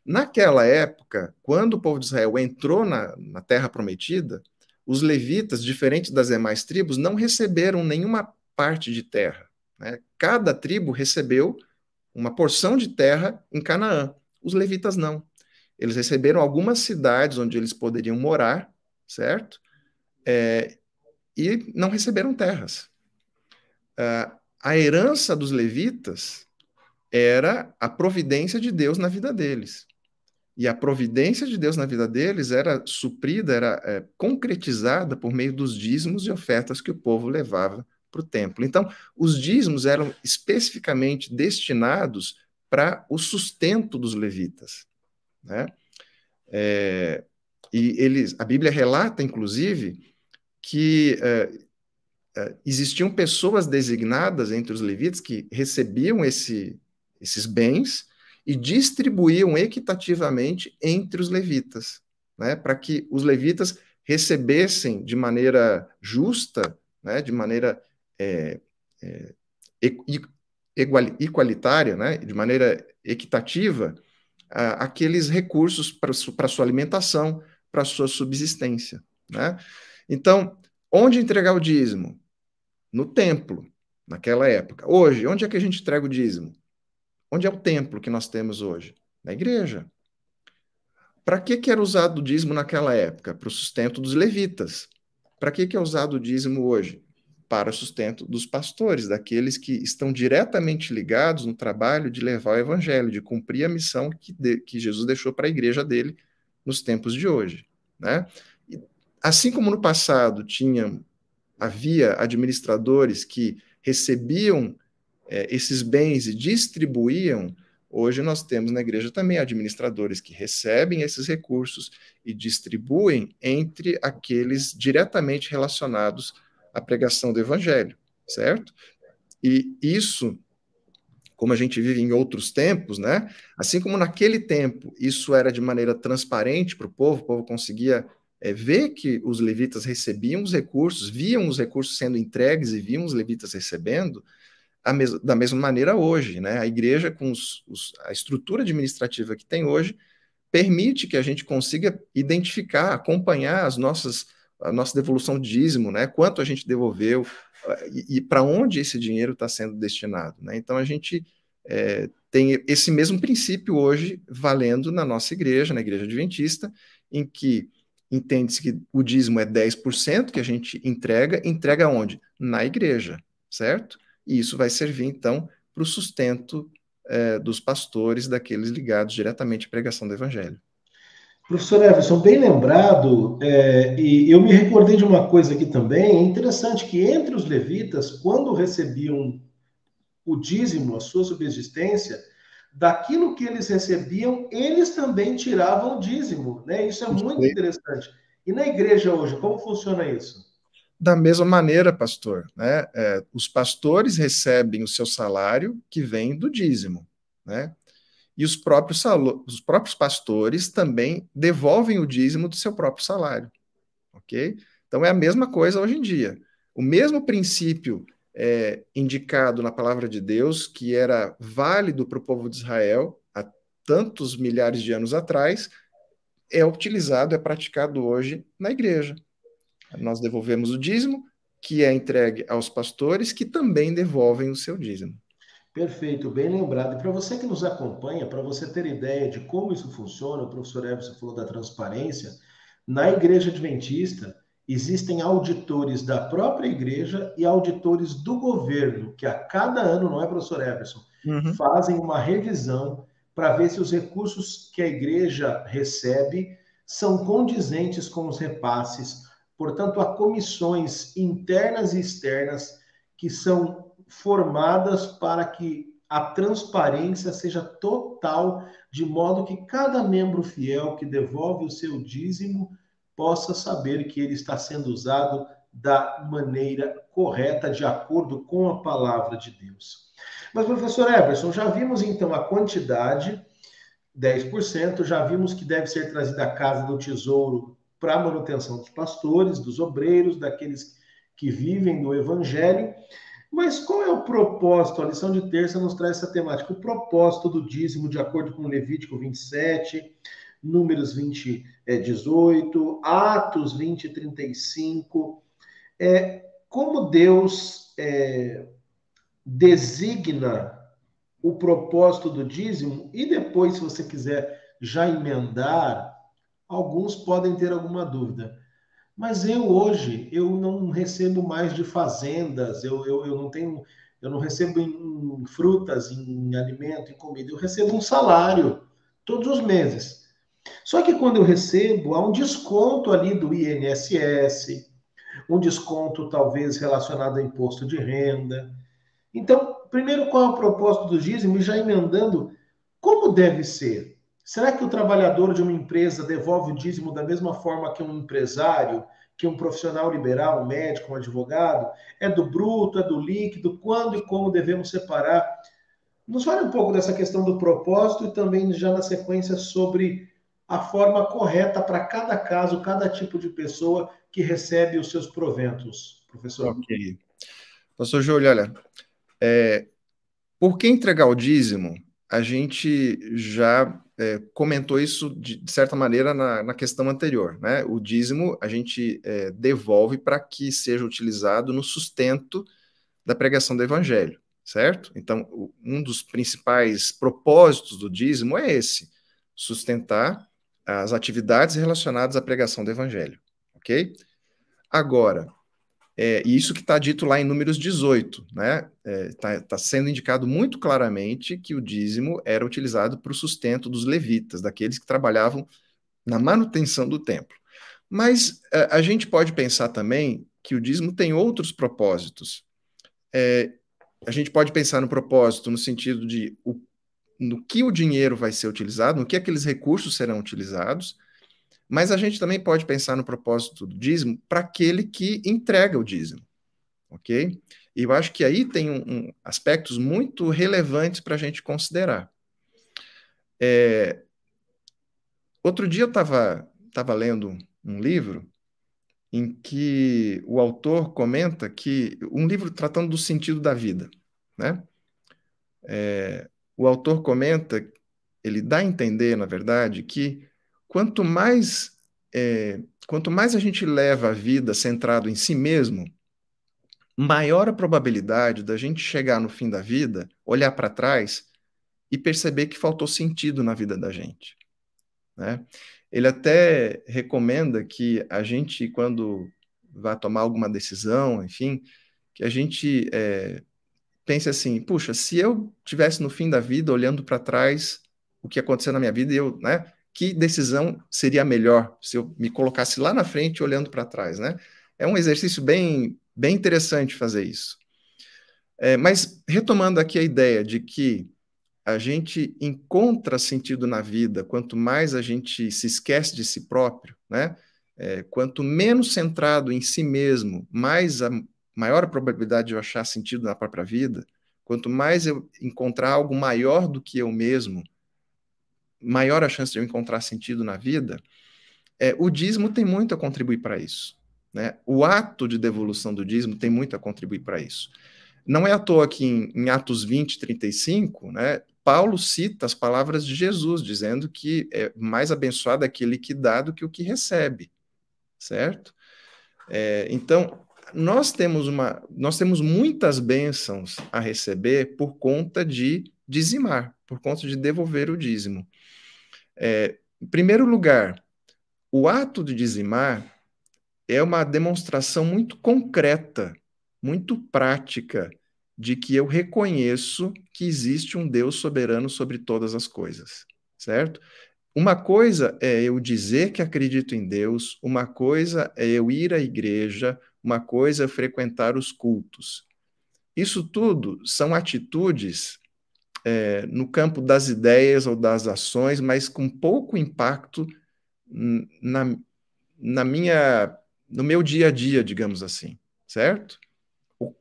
Naquela época, quando o povo de Israel entrou na, na Terra Prometida, os levitas, diferente das demais tribos, não receberam nenhuma parte de terra. Né? Cada tribo recebeu uma porção de terra em Canaã. Os levitas não. Eles receberam algumas cidades onde eles poderiam morar, certo? É, e não receberam terras. Uh, a herança dos levitas era a providência de Deus na vida deles. E a providência de Deus na vida deles era suprida, era é, concretizada por meio dos dízimos e ofertas que o povo levava para o templo. Então, os dízimos eram especificamente destinados para o sustento dos levitas. Né? É, e eles, a Bíblia relata, inclusive, que é, é existiam pessoas designadas entre os levitas que recebiam esse, esses bens e distribuíam equitativamente entre os levitas, né, para que os levitas recebessem de maneira justa, né, de maneira é, é, igualitária, né, de maneira equitativa, a, aqueles recursos para su, sua alimentação, para sua subsistência. Né? Então, onde entregar o dízimo? No templo, naquela época. Hoje, onde é que a gente entrega o dízimo? Onde é o templo que nós temos hoje? Na igreja. Para que, que era usado o dízimo naquela época? Para o sustento dos levitas. Para que, que é usado o dízimo hoje? Para o sustento dos pastores, daqueles que estão diretamente ligados no trabalho de levar o evangelho, de cumprir a missão que, de, que Jesus deixou para a igreja dele nos tempos de hoje. Né? assim como no passado tinha, havia administradores que recebiam é, esses bens e distribuíam, hoje nós temos na igreja também administradores que recebem esses recursos e distribuem entre aqueles diretamente relacionados à pregação do evangelho, certo? E isso como a gente vive em outros tempos, né? Assim como naquele tempo isso era de maneira transparente para o povo, o povo conseguia é, ver que os levitas recebiam os recursos, viam os recursos sendo entregues e viam os levitas recebendo, mes da mesma maneira hoje. Né? A igreja, com os, os, a estrutura administrativa que tem hoje, permite que a gente consiga identificar, acompanhar as nossas, a nossa devolução de dízimo, né? quanto a gente devolveu eh, e, e para onde esse dinheiro está sendo destinado. Né? Então, a gente é, tem esse mesmo princípio hoje valendo na nossa igreja, na igreja adventista, em que entende-se que o dízimo é 10% que a gente entrega, entrega onde? Na igreja, certo? e isso vai servir, então, para o sustento é, dos pastores, daqueles ligados diretamente à pregação do Evangelho. Professor Everson, bem lembrado, é, e eu me recordei de uma coisa aqui também, é interessante que entre os levitas, quando recebiam o dízimo, a sua subsistência, daquilo que eles recebiam, eles também tiravam o dízimo, né? Isso é muito interessante. E na igreja hoje, como funciona isso? Da mesma maneira, pastor, né? É, os pastores recebem o seu salário que vem do dízimo, né? E os próprios, os próprios pastores também devolvem o dízimo do seu próprio salário, ok? Então é a mesma coisa hoje em dia. O mesmo princípio é, indicado na palavra de Deus, que era válido para o povo de Israel há tantos milhares de anos atrás, é utilizado, é praticado hoje na igreja. Nós devolvemos o dízimo, que é entregue aos pastores, que também devolvem o seu dízimo. Perfeito, bem lembrado. E para você que nos acompanha, para você ter ideia de como isso funciona, o professor Everson falou da transparência, na igreja adventista existem auditores da própria igreja e auditores do governo, que a cada ano, não é, professor Everson, uhum. fazem uma revisão para ver se os recursos que a igreja recebe são condizentes com os repasses Portanto, há comissões internas e externas que são formadas para que a transparência seja total, de modo que cada membro fiel que devolve o seu dízimo possa saber que ele está sendo usado da maneira correta, de acordo com a palavra de Deus. Mas, professor Everson, já vimos então a quantidade, 10%, já vimos que deve ser trazida à casa do tesouro para a manutenção dos pastores, dos obreiros, daqueles que vivem do evangelho. Mas qual é o propósito? A lição de terça nos traz essa temática. O propósito do dízimo, de acordo com Levítico 27, Números 20, 18, eh, Atos 20, 35. É, como Deus é, designa o propósito do dízimo, e depois, se você quiser já emendar alguns podem ter alguma dúvida. Mas eu hoje, eu não recebo mais de fazendas, eu, eu, eu não tenho, eu não recebo em, em frutas, em, em alimento, em comida, eu recebo um salário todos os meses. Só que quando eu recebo, há um desconto ali do INSS, um desconto talvez relacionado a imposto de renda. Então, primeiro, qual é o propósito do dízimo? Já emendando, como deve ser? Será que o trabalhador de uma empresa devolve o dízimo da mesma forma que um empresário, que um profissional liberal, um médico, um advogado? É do bruto, é do líquido? Quando e como devemos separar? Nos fale um pouco dessa questão do propósito e também já na sequência sobre a forma correta para cada caso, cada tipo de pessoa que recebe os seus proventos, professor. Ok. Professor Júlio, olha, é, por que entregar o dízimo a gente já é, comentou isso de, de, certa maneira na, na questão anterior. Né? O dízimo a gente é, devolve para que seja utilizado no sustento da pregação do evangelho, certo? Então, o, um dos principais propósitos do dízimo é esse: sustentar as atividades relacionadas à pregação do evangelho, ok? Agora, é, e isso que está dito lá em números 18, né? Está é, tá, tá sendo indicado muito claramente que o dízimo era utilizado para o sustento dos levitas, daqueles que trabalhavam na manutenção do templo. Mas é, a gente pode pensar também que o dízimo tem outros propósitos. É, a gente pode pensar no propósito no sentido de o, no que o dinheiro vai ser utilizado, no que aqueles recursos serão utilizados, mas a gente também pode pensar no propósito do dízimo para aquele que entrega o dízimo, ok? E eu acho que aí tem um, um aspectos muito relevantes para a gente considerar. É... Outro dia eu estava tava lendo um livro em que o autor comenta que um livro tratando do sentido da vida, né? É, o autor comenta, ele dá a entender, na verdade, que quanto mais é, quanto mais a gente leva a vida centrado em si mesmo, maior a probabilidade da gente chegar no fim da vida, olhar para trás e perceber que faltou sentido na vida da gente. Né? Ele até recomenda que a gente, quando vá tomar alguma decisão, enfim, que a gente é, pense assim: puxa, se eu tivesse no fim da vida olhando para trás o que aconteceu na minha vida, eu, né? que decisão seria melhor se eu me colocasse lá na frente olhando para trás, né? É um exercício bem, bem interessante fazer isso. É, mas retomando aqui a ideia de que a gente encontra sentido na vida quanto mais a gente se esquece de si próprio, né? É, quanto menos centrado em si mesmo, mais a maior a probabilidade de eu achar sentido na própria vida. Quanto mais eu encontrar algo maior do que eu mesmo, maior a chance de eu encontrar sentido na vida, é, o dízimo tem muito a contribuir para isso. Né? O ato de devolução do dízimo tem muito a contribuir para isso. Não é à toa que em, em Atos 20, 35, né, Paulo cita as palavras de Jesus, dizendo que é mais abençoado aquele que dá do que o que recebe, certo? É, então, nós temos, uma, nós temos muitas bênçãos a receber por conta de dizimar, por conta de devolver o dízimo. É, em primeiro lugar, o ato de dizimar é uma demonstração muito concreta, muito prática, de que eu reconheço que existe um Deus soberano sobre todas as coisas, certo? Uma coisa é eu dizer que acredito em Deus, uma coisa é eu ir à igreja, uma coisa é frequentar os cultos. Isso tudo são atitudes é, no campo das ideias ou das ações, mas com pouco impacto na, na minha, no meu dia a dia, digamos assim, certo? O,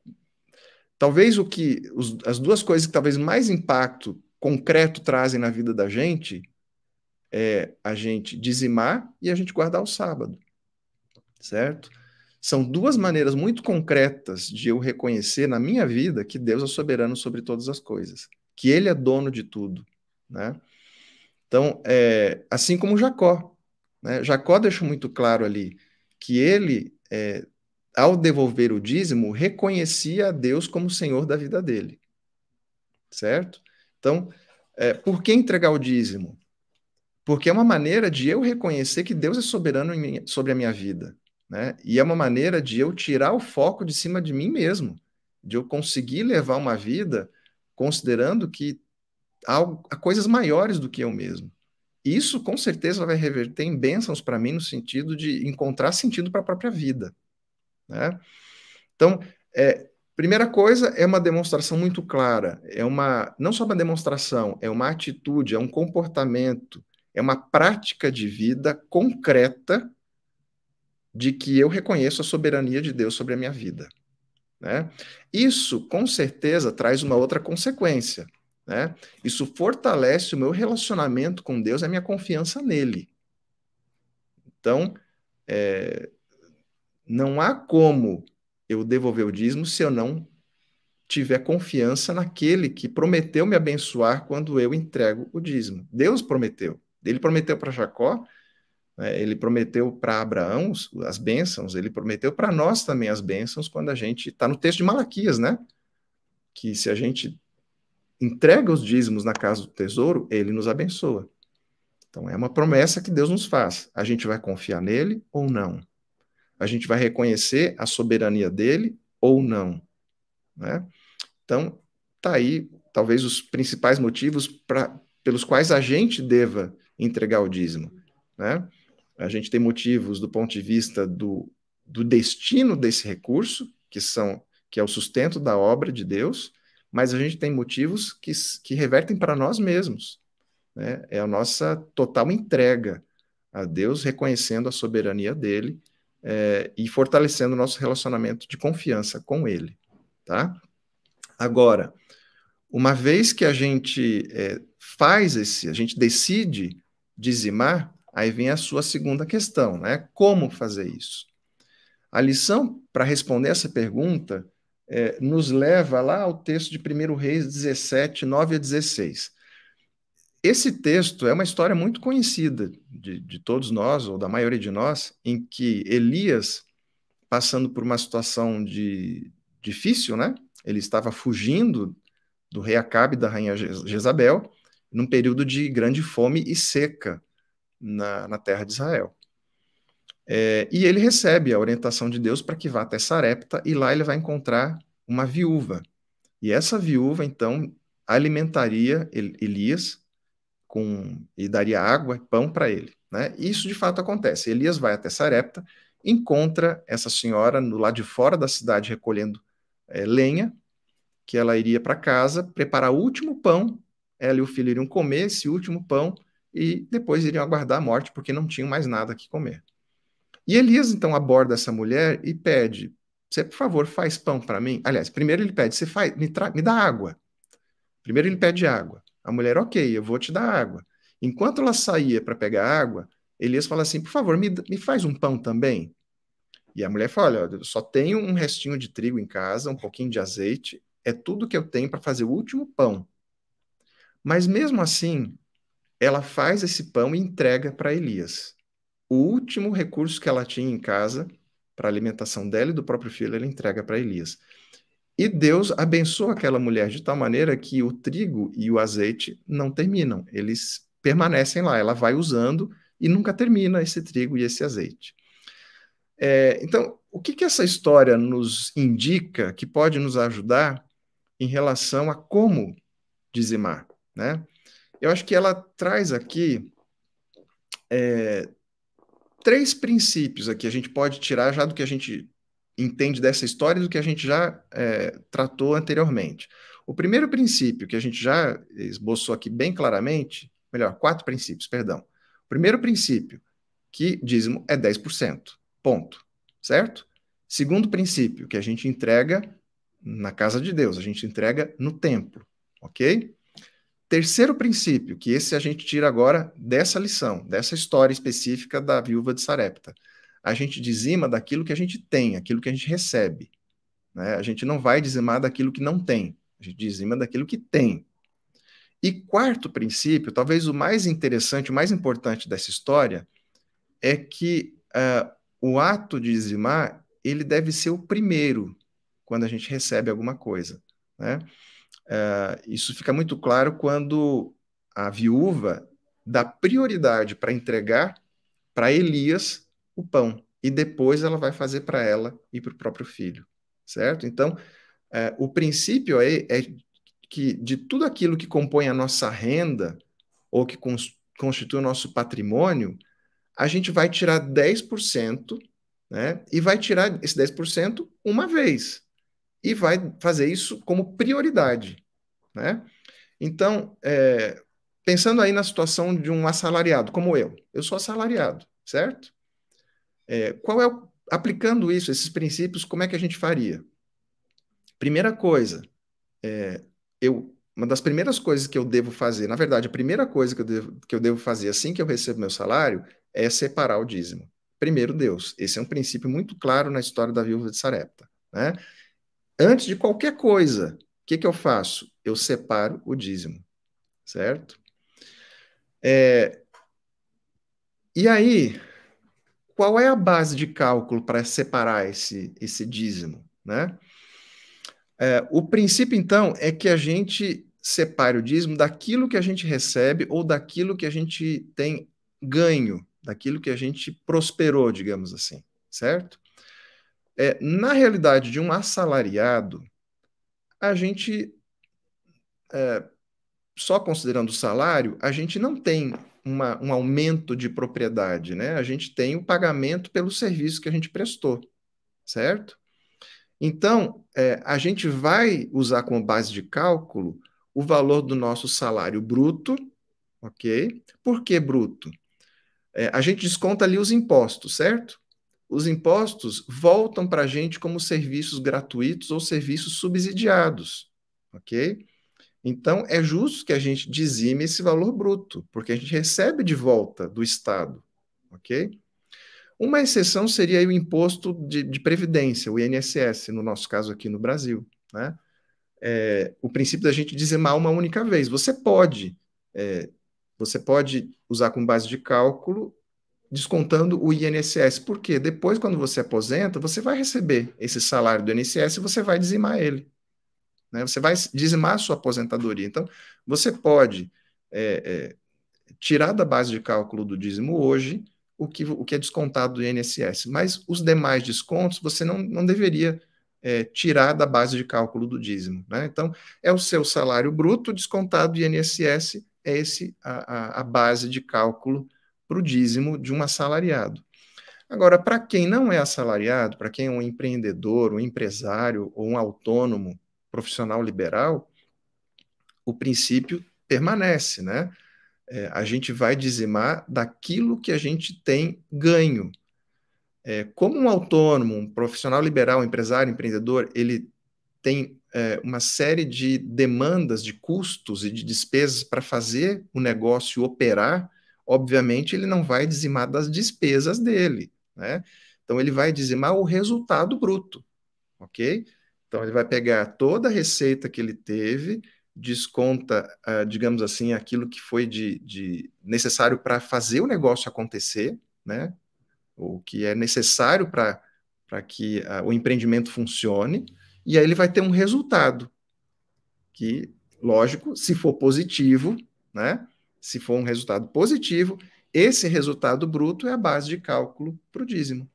talvez o que os, as duas coisas que talvez mais impacto concreto trazem na vida da gente é a gente dizimar e a gente guardar o sábado, certo? São duas maneiras muito concretas de eu reconhecer na minha vida que Deus é soberano sobre todas as coisas que ele é dono de tudo, né? Então, é, assim como Jacó, né? Jacó deixa muito claro ali que ele, é, ao devolver o dízimo, reconhecia a Deus como Senhor da vida dele, certo? Então, é, por que entregar o dízimo? Porque é uma maneira de eu reconhecer que Deus é soberano minha, sobre a minha vida, né? E é uma maneira de eu tirar o foco de cima de mim mesmo, de eu conseguir levar uma vida considerando que há, há coisas maiores do que eu mesmo. Isso com certeza vai reverter em bênçãos para mim no sentido de encontrar sentido para a própria vida. Né? Então, é, primeira coisa é uma demonstração muito clara, é uma não só uma demonstração, é uma atitude, é um comportamento, é uma prática de vida concreta de que eu reconheço a soberania de Deus sobre a minha vida. Né? Isso, com certeza, traz uma outra consequência. Né? Isso fortalece o meu relacionamento com Deus, a minha confiança nele. Então, é, não há como eu devolver o dízimo se eu não tiver confiança naquele que prometeu me abençoar quando eu entrego o dízimo. Deus prometeu. Ele prometeu para Jacó né, ele prometeu para Abraão as bênçãos, ele prometeu para nós também as bênçãos quando a gente está no texto de Malaquias, né? Que se a gente entrega os dízimos na casa do tesouro, ele nos abençoa. Então é uma promessa que Deus nos faz. A gente vai confiar nele ou não? A gente vai reconhecer a soberania dele ou não? Né? Então, tá aí talvez os principais motivos para pelos quais a gente deva entregar o dízimo. Né? a gente tem motivos do ponto de vista do, do destino desse recurso, que são que é o sustento da obra de Deus, mas a gente tem motivos que, que revertem para nós mesmos. Né? É a nossa total entrega a Deus, reconhecendo a soberania dele é, e fortalecendo o nosso relacionamento de confiança com ele. Tá? Agora, uma vez que a gente é, faz esse, a gente decide dizimar, Aí vem a sua segunda questão, né? Como fazer isso? A lição para responder essa pergunta é, nos leva lá ao texto de 1 Reis 17, 9 a 16. Esse texto é uma história muito conhecida de, de todos nós, ou da maioria de nós, em que Elias, passando por uma situação de, difícil, né? Ele estava fugindo do rei Acabe da rainha Jezabel, num período de grande fome e seca na, na terra de Israel. É, e ele recebe a orientação de Deus para que vá até Sarepta e lá ele vai encontrar uma viúva. E essa viúva, então, alimentaria Elias com, e daria água e pão para ele. Né? E isso de fato acontece. Elias vai até Sarepta, encontra essa senhora no lado de fora da cidade recolhendo é, lenha, que ela iria para casa preparar o último pão. Ela e o filho iriam comer esse último pão e depois iriam aguardar a morte porque não tinham mais nada que comer. E Elias então aborda essa mulher e pede: Você, por favor, faz pão para mim? Aliás, primeiro ele pede: Você faz, me, tra... me dá água. Primeiro ele pede água. A mulher, ok, eu vou te dar água. Enquanto ela saía para pegar água, Elias fala assim: Por favor, me, me faz um pão também. E a mulher fala: Olha, eu só tenho um restinho de trigo em casa, um pouquinho de azeite, é tudo que eu tenho para fazer o último pão. Mas mesmo assim, ela faz esse pão e entrega para Elias. O último recurso que ela tinha em casa para alimentação dela e do próprio filho, ela entrega para Elias. E Deus abençoa aquela mulher de tal maneira que o trigo e o azeite não terminam, eles permanecem lá, ela vai usando e nunca termina esse trigo e esse azeite. É, então, o que, que essa história nos indica que pode nos ajudar em relação a como dizimar? Né? eu acho que ela traz aqui é, três princípios aqui a gente pode tirar já do que a gente entende dessa história e do que a gente já é, tratou anteriormente. O primeiro princípio que a gente já esboçou aqui bem claramente, melhor, quatro princípios, perdão. O primeiro princípio, que dízimo é 10%, ponto, certo? Segundo princípio, que a gente entrega na casa de Deus, a gente entrega no templo, ok? Terceiro princípio, que esse a gente tira agora dessa lição, dessa história específica da viúva de Sarepta. A gente dizima daquilo que a gente tem, aquilo que a gente recebe. Né? A gente não vai dizimar daquilo que não tem, a gente dizima daquilo que tem. E quarto princípio, talvez o mais interessante, o mais importante dessa história, é que uh, o ato de dizimar ele deve ser o primeiro quando a gente recebe alguma coisa. Né? É, isso fica muito claro quando a viúva dá prioridade para entregar para Elias o pão e depois ela vai fazer para ela e para o próprio filho, certo? Então, é, o princípio é, é, que de tudo aquilo que compõe a nossa renda ou que cons constitui o nosso patrimônio, a gente vai tirar 10%, né? E vai tirar esse 10% uma vez e vai fazer isso como prioridade. Né? Então, é, pensando aí na situação de um assalariado como eu, eu sou assalariado, certo? É, qual é o, aplicando isso, esses princípios, como é que a gente faria? Primeira coisa, é, eu uma das primeiras coisas que eu devo fazer, na verdade, a primeira coisa que eu, devo, que eu devo fazer assim que eu recebo meu salário é separar o dízimo. Primeiro Deus. Esse é um princípio muito claro na história da viúva de Sarepta. Né? Antes de qualquer coisa, o que, que eu faço? Eu separo o dízimo, certo? É, e aí, qual é a base de cálculo para separar esse, esse dízimo, né? É, o princípio, então, é que a gente separe o dízimo daquilo que a gente recebe ou daquilo que a gente tem ganho, daquilo que a gente prosperou, digamos assim, certo? É, na realidade de um assalariado, a gente, é, só considerando o salário, a gente não tem uma, um aumento de propriedade, né? A gente tem o pagamento pelo serviço que a gente prestou, certo? Então, é, a gente vai usar como base de cálculo o valor do nosso salário bruto, ok? Por que bruto? É, a gente desconta ali os impostos, certo? os impostos voltam para a gente como serviços gratuitos ou serviços subsidiados, ok? Então, é justo que a gente dizime esse valor bruto, porque a gente recebe de volta do Estado, ok? Uma exceção seria o imposto de, de previdência, o INSS, no nosso caso aqui no Brasil, né? É, o princípio da gente dizimar uma única vez. Você pode, é, você pode usar com base de cálculo descontando o INSS. Porque depois, quando você aposenta, você vai receber esse salário do INSS e você vai dizimar ele. Né? Você vai dizimar a sua aposentadoria. Então, você pode é, é, tirar da base de cálculo do dízimo hoje o que, o que é descontado do INSS, mas os demais descontos você não, não deveria é, tirar da base de cálculo do dízimo. Né? Então, é o seu salário bruto descontado do INSS, é esse a, a, a base de cálculo para o dízimo de um assalariado. Agora, para quem não é assalariado, para quem é um empreendedor, um empresário ou um autônomo profissional liberal, o princípio permanece, né? É, a gente vai dizimar daquilo que a gente tem ganho. É, como um autônomo, um profissional liberal, um empresário, um empreendedor, ele tem é, uma série de demandas, de custos e de despesas para fazer o negócio operar Obviamente, ele não vai dizimar das despesas dele, né? Então, ele vai dizimar o resultado bruto, ok? Então, ele vai pegar toda a receita que ele teve, desconta, ah, digamos assim, aquilo que foi de, de necessário para fazer o negócio acontecer, né? O que é necessário para que ah, o empreendimento funcione, e aí ele vai ter um resultado que, lógico, se for positivo, né? se for um resultado positivo, esse resultado bruto é a base de cálculo para o dízimo,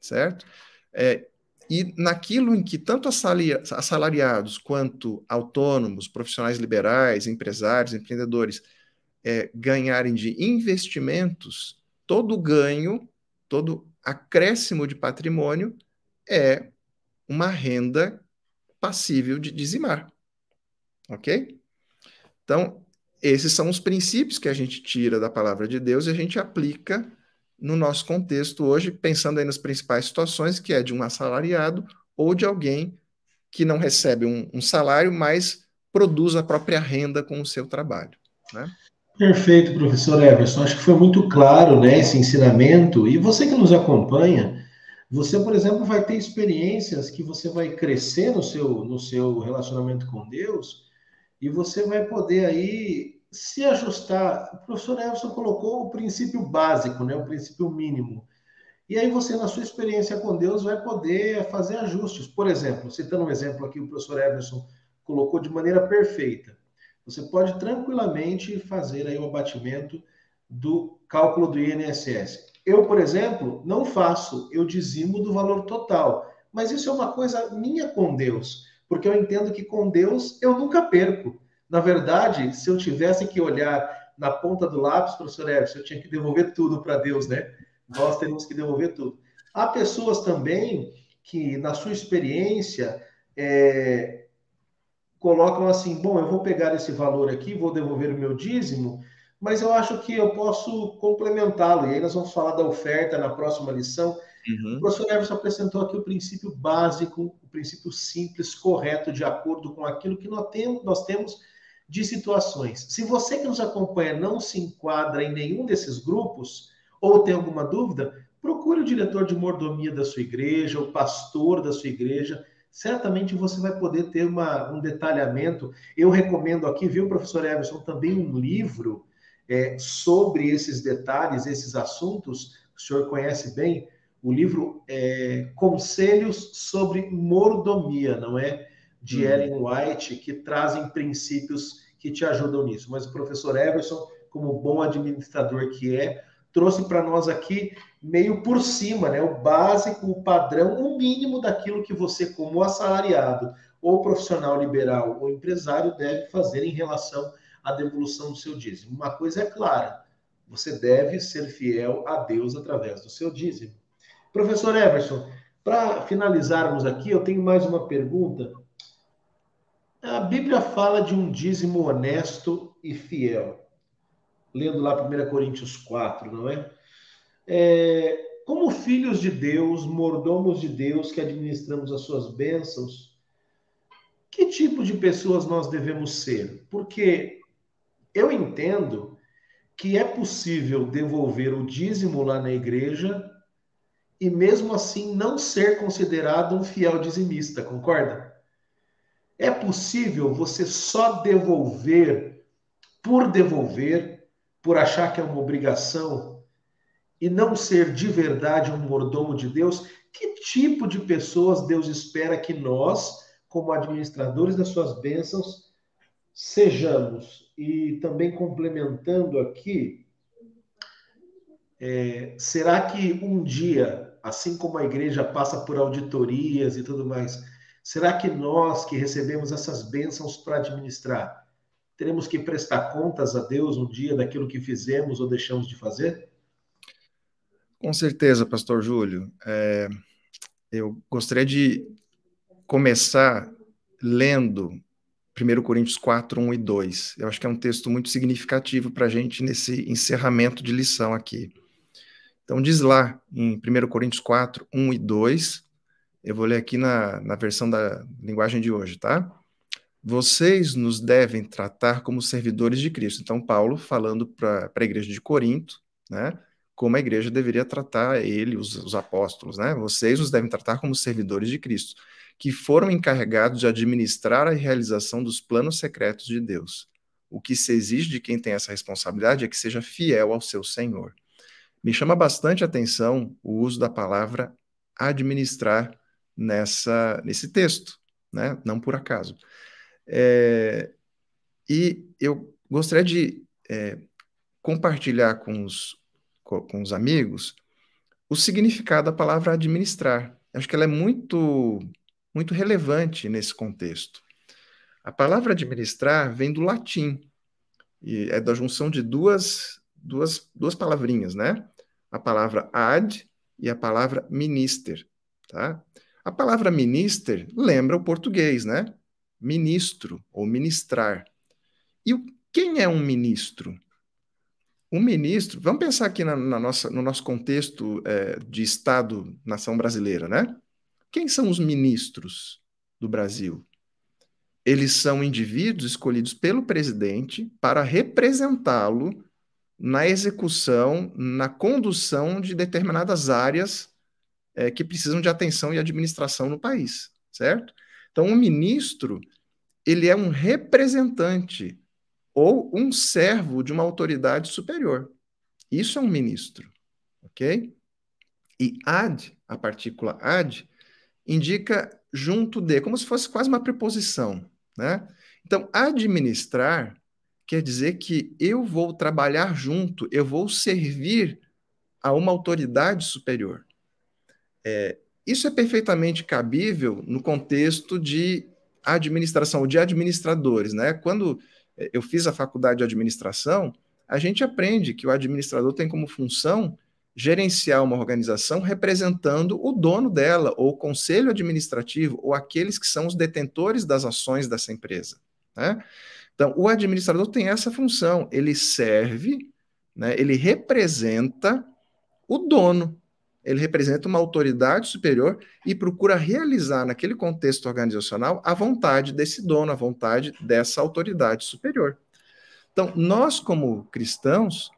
certo? É, e naquilo em que tanto assalariados quanto autônomos, profissionais liberais, empresários, empreendedores é, ganharem de investimentos, todo ganho, todo acréscimo de patrimônio é uma renda passível de dizimar. Ok? Então, esses são os princípios que a gente tira da palavra de Deus e a gente aplica no nosso contexto hoje, pensando aí nas principais situações, que é de um assalariado ou de alguém que não recebe um, um salário, mas produz a própria renda com o seu trabalho. Né? Perfeito, professor Everson. Acho que foi muito claro né, esse ensinamento. E você que nos acompanha, você, por exemplo, vai ter experiências que você vai crescer no seu, no seu relacionamento com Deus e você vai poder aí se ajustar. O professor Everson colocou o princípio básico, né? o princípio mínimo. E aí você, na sua experiência com Deus, vai poder fazer ajustes. Por exemplo, citando um exemplo aqui, o professor Everson colocou de maneira perfeita. Você pode tranquilamente fazer aí o um abatimento do cálculo do INSS. Eu, por exemplo, não faço, eu dizimo do valor total. Mas isso é uma coisa minha com Deus porque eu entendo que com Deus eu nunca perco. Na verdade, se eu tivesse que olhar na ponta do lápis, professor Everson, eu tinha que devolver tudo para Deus, né? Nós temos que devolver tudo. Há pessoas também que, na sua experiência, é, colocam assim: bom, eu vou pegar esse valor aqui, vou devolver o meu dízimo, mas eu acho que eu posso complementá-lo. E aí nós vamos falar da oferta na próxima lição. Uhum. O professor Everson apresentou aqui o princípio básico, o princípio simples, correto, de acordo com aquilo que nós temos, nós temos de situações. Se você que nos acompanha não se enquadra em nenhum desses grupos ou tem alguma dúvida, procure o diretor de mordomia da sua igreja, o pastor da sua igreja. Certamente você vai poder ter uma, um detalhamento. Eu recomendo aqui, viu, professor Everson, também um livro é, sobre esses detalhes, esses assuntos, que o senhor conhece bem, o livro é Conselhos sobre Mordomia, não é? De uhum. Ellen White, que trazem princípios que te ajudam nisso. Mas o professor Everson, como bom administrador que é, trouxe para nós aqui meio por cima, né? O básico, o padrão, o mínimo daquilo que você, como assalariado, ou profissional liberal, ou empresário, deve fazer em relação à devolução do seu dízimo. Uma coisa é clara: você deve ser fiel a Deus através do seu dízimo. Professor Everson, para finalizarmos aqui, eu tenho mais uma pergunta. A Bíblia fala de um dízimo honesto e fiel. Lendo lá 1 Coríntios 4, não é? é como filhos de Deus, mordomos de Deus que administramos as suas bênçãos, que tipo de pessoas nós devemos ser? Porque eu entendo que é possível devolver o dízimo lá na igreja e mesmo assim não ser considerado um fiel dizimista, concorda? É possível você só devolver por devolver, por achar que é uma obrigação e não ser de verdade um mordomo de Deus? Que tipo de pessoas Deus espera que nós, como administradores das suas bênçãos, sejamos? E também complementando aqui, é, será que um dia assim como a igreja passa por auditorias e tudo mais, será que nós que recebemos essas bênçãos para administrar, teremos que prestar contas a Deus um dia daquilo que fizemos ou deixamos de fazer? Com certeza, Pastor Júlio. É, eu gostaria de começar lendo 1 Coríntios 4, 1 e 2. Eu acho que é um texto muito significativo para a gente nesse encerramento de lição aqui. Então diz lá em 1 Coríntios 4, 1 e 2, eu vou ler aqui na, na versão da linguagem de hoje, tá? Vocês nos devem tratar como servidores de Cristo. Então, Paulo falando para a igreja de Corinto, né? Como a igreja deveria tratar ele, os, os apóstolos, né? Vocês nos devem tratar como servidores de Cristo, que foram encarregados de administrar a realização dos planos secretos de Deus. O que se exige de quem tem essa responsabilidade é que seja fiel ao seu Senhor. Me chama bastante atenção o uso da palavra administrar nessa, nesse texto, né? não por acaso. É, e eu gostaria de é, compartilhar com os, com os amigos o significado da palavra administrar. Acho que ela é muito, muito relevante nesse contexto. A palavra administrar vem do latim, e é da junção de duas, duas, duas palavrinhas, né? a palavra ad e a palavra minister, tá? A palavra minister lembra o português, né? Ministro ou ministrar. E quem é um ministro? Um ministro, vamos pensar aqui na, na nossa, no nosso contexto é, de Estado-nação brasileira, né? Quem são os ministros do Brasil? Eles são indivíduos escolhidos pelo presidente para representá-lo na execução, na condução de determinadas áreas é, que precisam de atenção e administração no país, certo? Então, o ministro, ele é um representante ou um servo de uma autoridade superior. Isso é um ministro, ok? E ad, a partícula ad, indica junto de, como se fosse quase uma preposição, né? Então, administrar quer dizer que eu vou trabalhar junto, eu vou servir a uma autoridade superior. É, isso é perfeitamente cabível no contexto de administração, ou de administradores. Né? Quando é, eu fiz a faculdade de administração, a gente aprende que o administrador tem como função gerenciar uma organização representando o dono dela, ou o conselho administrativo, ou aqueles que são os detentores das ações dessa empresa. Né? Então, o administrador tem essa função, ele serve, né, ele representa o dono, ele representa uma autoridade superior e procura realizar naquele contexto organizacional a vontade desse dono, a vontade dessa autoridade superior. Então, nós, como cristãos,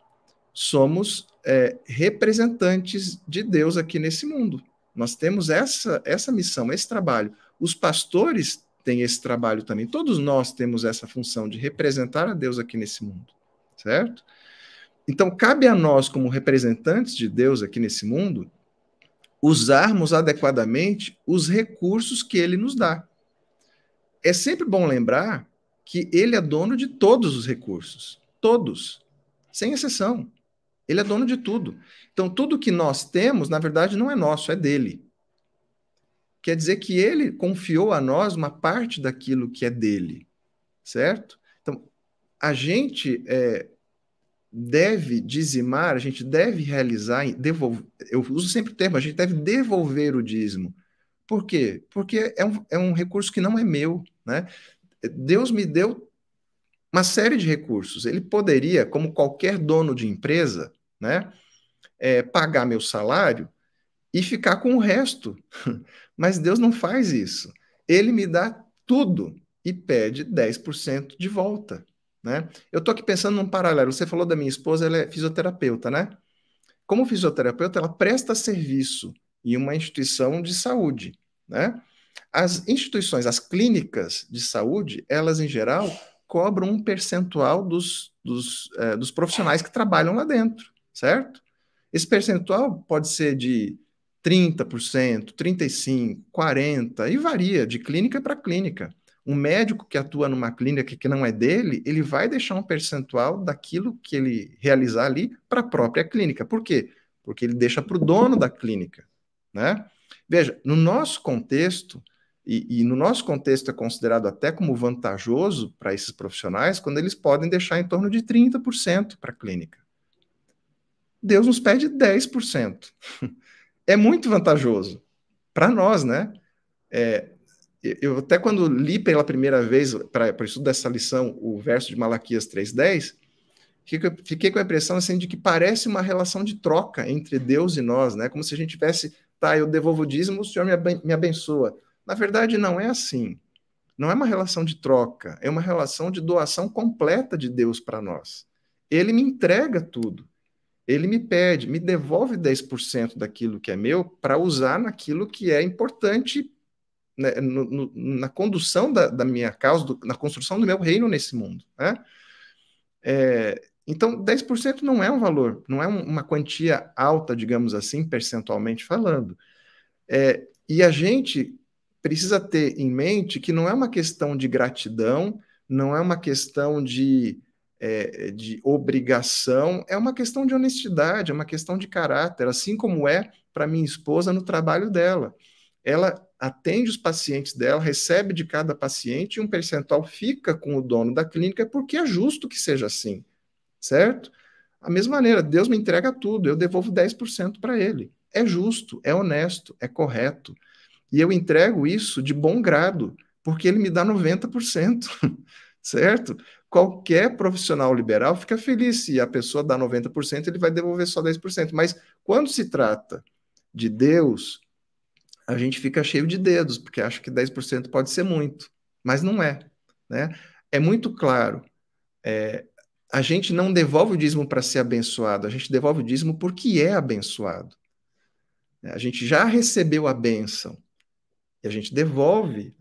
somos é, representantes de Deus aqui nesse mundo. Nós temos essa, essa missão, esse trabalho. Os pastores tem esse trabalho também. Todos nós temos essa função de representar a Deus aqui nesse mundo, certo? Então, cabe a nós, como representantes de Deus aqui nesse mundo, usarmos adequadamente os recursos que ele nos dá. É sempre bom lembrar que ele é dono de todos os recursos, todos, sem exceção. Ele é dono de tudo. Então, tudo que nós temos, na verdade, não é nosso, é dele quer dizer que ele confiou a nós uma parte daquilo que é dele, certo? Então, a gente é, deve dizimar, a gente deve realizar, devolver, eu uso sempre o termo, a gente deve devolver o dízimo. Por quê? Porque é um, é um recurso que não é meu, né? Deus me deu uma série de recursos. Ele poderia, como qualquer dono de empresa, né, é, pagar meu salário e ficar com o resto. Mas Deus não faz isso. Ele me dá tudo e pede 10% de volta. Né? Eu estou aqui pensando num paralelo. Você falou da minha esposa, ela é fisioterapeuta, né? Como fisioterapeuta, ela presta serviço em uma instituição de saúde, né? As instituições, as clínicas de saúde, elas em geral cobram um percentual dos, dos, eh, dos profissionais que trabalham lá dentro, certo? Esse percentual pode ser de 30%, 35%, 40%, e varia de clínica para clínica. Um médico que atua numa clínica que não é dele, ele vai deixar um percentual daquilo que ele realizar ali para a própria clínica. Por quê? Porque ele deixa para o dono da clínica. Né? Veja, no nosso contexto, e, e no nosso contexto é considerado até como vantajoso para esses profissionais, quando eles podem deixar em torno de 30% para a clínica. Deus nos pede 10%. é muito vantajoso para nós, né? É, eu até quando li pela primeira vez para o estudo dessa lição o verso de Malaquias 3:10, fiquei com a impressão assim de que parece uma relação de troca entre Deus e nós, né? Como se a gente tivesse, tá, eu devolvo o dízimo, o Senhor me abençoa. Na verdade não é assim. Não é uma relação de troca, é uma relação de doação completa de Deus para nós. Ele me entrega tudo ele me pede, me devolve 10% daquilo que é meu para usar naquilo que é importante né, no, no, na condução da, da minha causa, do, na construção do meu reino nesse mundo. Né? É, então, 10% não é um valor, não é um, uma quantia alta, digamos assim, percentualmente falando. É, e a gente precisa ter em mente que não é uma questão de gratidão, não é uma questão de é, de obrigação, é uma questão de honestidade, é uma questão de caráter, assim como é para minha esposa no trabalho dela. Ela atende os pacientes dela, recebe de cada paciente e um percentual fica com o dono da clínica, porque é justo que seja assim, certo? A mesma maneira, Deus me entrega tudo, eu devolvo 10% para ele. É justo, é honesto, é correto. E eu entrego isso de bom grado, porque ele me dá 90%, certo? qualquer profissional liberal fica feliz se a pessoa dá 90%, ele vai devolver só 10%. Mas quando se trata de Deus, a gente fica cheio de dedos, porque acha que 10% pode ser muito, mas não é. Né? É muito claro. É, a gente não devolve o dízimo para ser abençoado, a gente devolve o dízimo porque é abençoado. A gente já recebeu a bênção e a gente devolve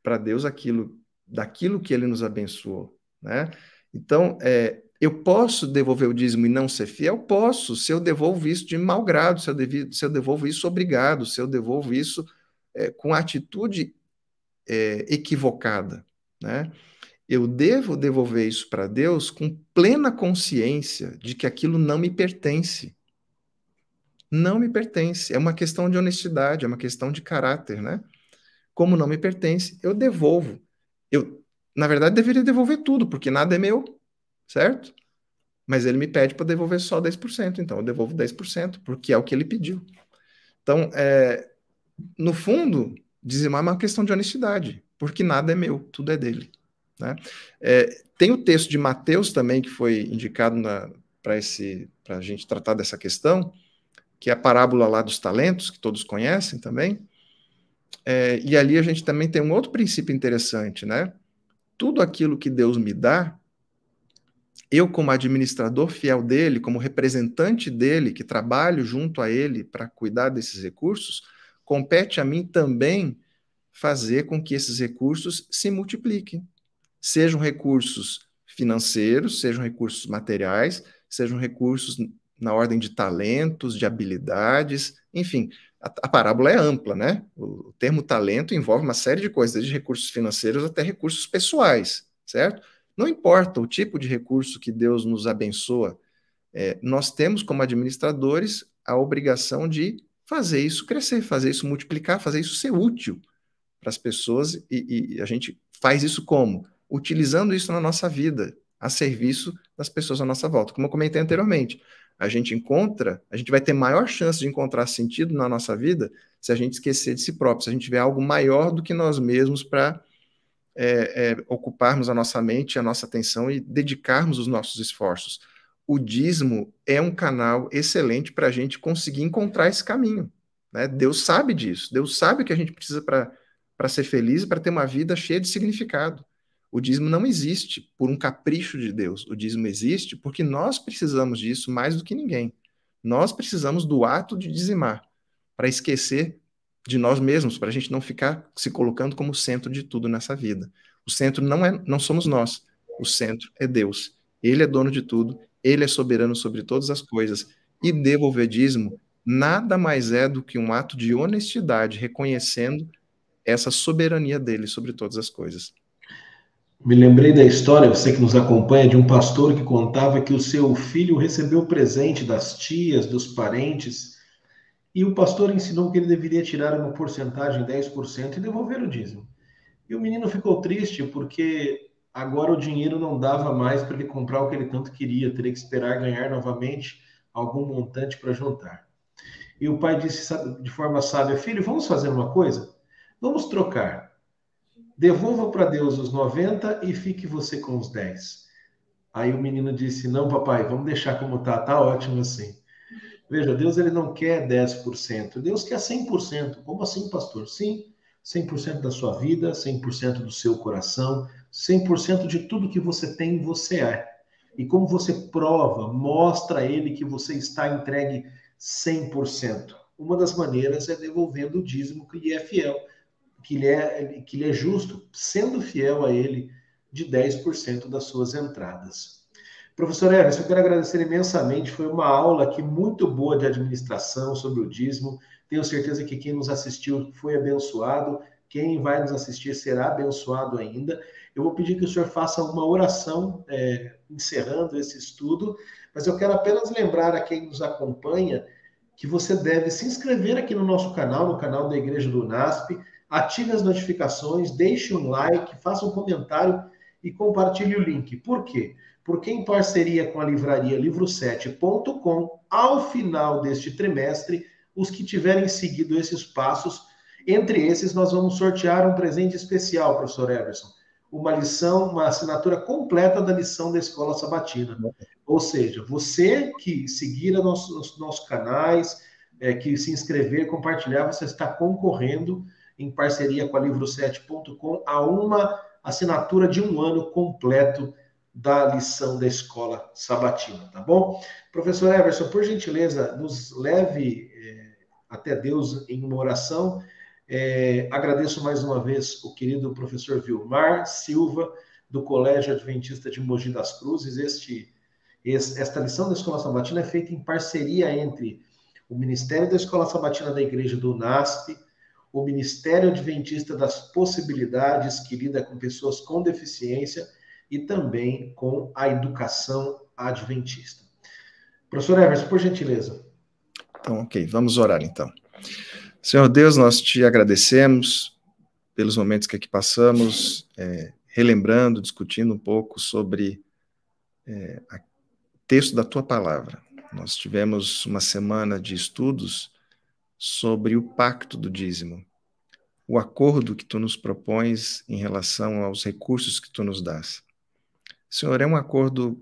para Deus aquilo daquilo que ele nos abençoou né? Então, é, eu posso devolver o dízimo e não ser fiel? Posso, se eu devolvo isso de mau grado, se eu, devido, se eu devolvo isso obrigado, se eu devolvo isso é, com atitude é, equivocada. Né? Eu devo devolver isso para Deus com plena consciência de que aquilo não me pertence. Não me pertence. É uma questão de honestidade, é uma questão de caráter, né? Como não me pertence, eu devolvo. Eu na verdade, deveria devolver tudo, porque nada é meu, certo? Mas ele me pede para devolver só 10%, então eu devolvo 10%, porque é o que ele pediu. Então, é, no fundo, dizimar é uma questão de honestidade, porque nada é meu, tudo é dele. Né? É, tem o texto de Mateus também, que foi indicado para a gente tratar dessa questão, que é a parábola lá dos talentos, que todos conhecem também. É, e ali a gente também tem um outro princípio interessante, né? tudo aquilo que Deus me dá, eu, como administrador fiel dele, como representante dele, que trabalho junto a ele para cuidar desses recursos, compete a mim também fazer com que esses recursos se multipliquem. Sejam recursos financeiros, sejam recursos materiais, sejam recursos na ordem de talentos, de habilidades, enfim, a, parábola é ampla, né? O, o termo talento envolve uma série de coisas, desde recursos financeiros até recursos pessoais, certo? Não importa o tipo de recurso que Deus nos abençoa, é, nós temos como administradores a obrigação de fazer isso crescer, fazer isso multiplicar, fazer isso ser útil para as pessoas e, e a gente faz isso como? Utilizando isso na nossa vida, a serviço das pessoas à nossa volta. Como eu comentei anteriormente, a gente encontra, a gente vai ter maior chance de encontrar sentido na nossa vida se a gente esquecer de si próprio, se a gente tiver algo maior do que nós mesmos para é, é, ocuparmos a nossa mente, a nossa atenção e dedicarmos os nossos esforços. O dízimo é um canal excelente para a gente conseguir encontrar esse caminho. Né? Deus sabe disso, Deus sabe o que a gente precisa para ser feliz e para ter uma vida cheia de significado. O dízimo não existe por um capricho de Deus. O dízimo existe porque nós precisamos disso mais do que ninguém. Nós precisamos do ato de dizimar para esquecer de nós mesmos, para a gente não ficar se colocando como centro de tudo nessa vida. O centro não é, não somos nós. O centro é Deus. Ele é dono de tudo. Ele é soberano sobre todas as coisas. E devolver dízimo nada mais é do que um ato de honestidade, reconhecendo essa soberania dele sobre todas as coisas. Me lembrei da história, você que nos acompanha, de um pastor que contava que o seu filho recebeu presente das tias, dos parentes, e o pastor ensinou que ele deveria tirar uma porcentagem, 10%, e devolver o dízimo. E o menino ficou triste porque agora o dinheiro não dava mais para ele comprar o que ele tanto queria, teria que esperar ganhar novamente algum montante para juntar. E o pai disse de forma sábia: Filho, vamos fazer uma coisa? Vamos trocar devolva para Deus os 90 e fique você com os 10. Aí o menino disse: Não, papai, vamos deixar como está. Está ótimo assim. Veja, Deus ele não quer 10%, Deus quer 100%. Como assim, pastor? Sim, 100% da sua vida, 100% do seu coração, 100% de tudo que você tem, você é. E como você prova, mostra a ele que você está entregue 100%. Uma das maneiras é devolvendo o dízimo que lhe é fiel que lhe é, que lhe é justo, sendo fiel a ele de 10% das suas entradas. Professor Everson, eu quero agradecer imensamente. Foi uma aula aqui muito boa de administração sobre o dízimo. Tenho certeza que quem nos assistiu foi abençoado. Quem vai nos assistir será abençoado ainda. Eu vou pedir que o senhor faça uma oração é, encerrando esse estudo, mas eu quero apenas lembrar a quem nos acompanha que você deve se inscrever aqui no nosso canal, no canal da Igreja do NASP ative as notificações, deixe um like, faça um comentário e compartilhe o link. Por quê? Porque em parceria com a livraria livro7.com, ao final deste trimestre, os que tiverem seguido esses passos, entre esses nós vamos sortear um presente especial, professor Everson. Uma lição, uma assinatura completa da lição da Escola Sabatina. Ou seja, você que seguir nossos, nossos canais, é, que se inscrever, compartilhar, você está concorrendo em parceria com a livro7.com, a uma assinatura de um ano completo da lição da escola sabatina, tá bom? Professor Everson, por gentileza, nos leve é, até Deus em uma oração. É, agradeço mais uma vez o querido professor Vilmar Silva, do Colégio Adventista de Mogi das Cruzes. Este, esta lição da Escola Sabatina é feita em parceria entre o Ministério da Escola Sabatina da Igreja do NASP, o Ministério Adventista das Possibilidades, que lida com pessoas com deficiência e também com a educação adventista. Professor Everson, por gentileza. Então, ok, vamos orar então. Senhor Deus, nós te agradecemos pelos momentos que aqui passamos, é, relembrando, discutindo um pouco sobre o é, texto da tua palavra. Nós tivemos uma semana de estudos sobre o pacto do dízimo o acordo que tu nos propões em relação aos recursos que tu nos dás. Senhor, é um acordo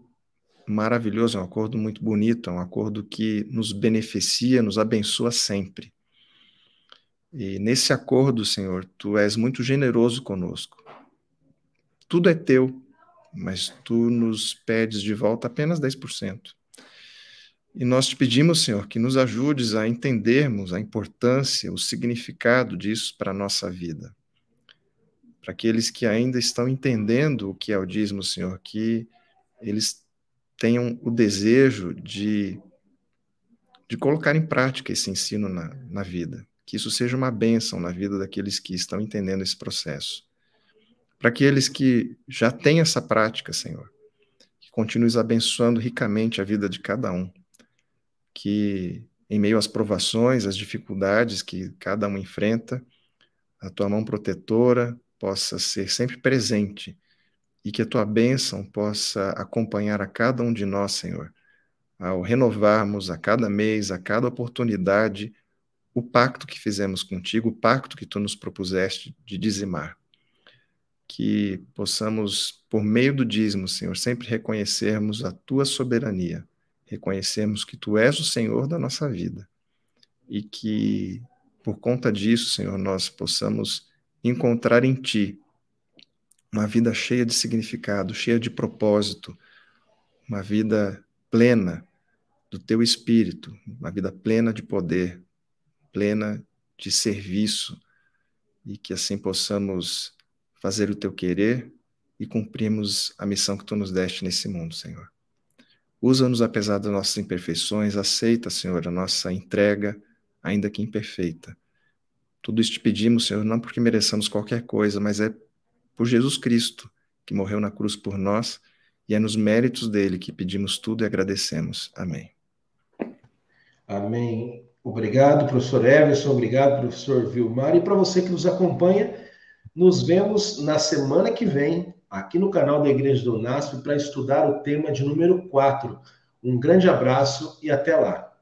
maravilhoso, é um acordo muito bonito, é um acordo que nos beneficia, nos abençoa sempre. E nesse acordo, Senhor, tu és muito generoso conosco. Tudo é teu, mas tu nos pedes de volta apenas 10%. E nós te pedimos, Senhor, que nos ajudes a entendermos a importância, o significado disso para a nossa vida. Para aqueles que ainda estão entendendo o que é o dízimo, Senhor, que eles tenham o desejo de, de colocar em prática esse ensino na, na vida. Que isso seja uma bênção na vida daqueles que estão entendendo esse processo. Para aqueles que já têm essa prática, Senhor, que continues abençoando ricamente a vida de cada um que em meio às provações, às dificuldades que cada um enfrenta, a tua mão protetora possa ser sempre presente e que a tua bênção possa acompanhar a cada um de nós, Senhor, ao renovarmos a cada mês, a cada oportunidade, o pacto que fizemos contigo, o pacto que tu nos propuseste de dizimar. Que possamos, por meio do dízimo, Senhor, sempre reconhecermos a tua soberania reconhecemos que tu és o Senhor da nossa vida e que por conta disso, Senhor, nós possamos encontrar em ti uma vida cheia de significado, cheia de propósito, uma vida plena do teu espírito, uma vida plena de poder, plena de serviço e que assim possamos fazer o teu querer e cumprirmos a missão que tu nos deste nesse mundo, Senhor. Usa-nos apesar das nossas imperfeições, aceita, Senhor, a nossa entrega, ainda que imperfeita. Tudo isso te pedimos, Senhor, não porque mereçamos qualquer coisa, mas é por Jesus Cristo, que morreu na cruz por nós, e é nos méritos dele que pedimos tudo e agradecemos. Amém. Amém. Obrigado, professor Everson, obrigado, professor Vilmar, e para você que nos acompanha, nos vemos na semana que vem aqui no canal da Igreja do Nasp para estudar o tema de número 4. Um grande abraço e até lá!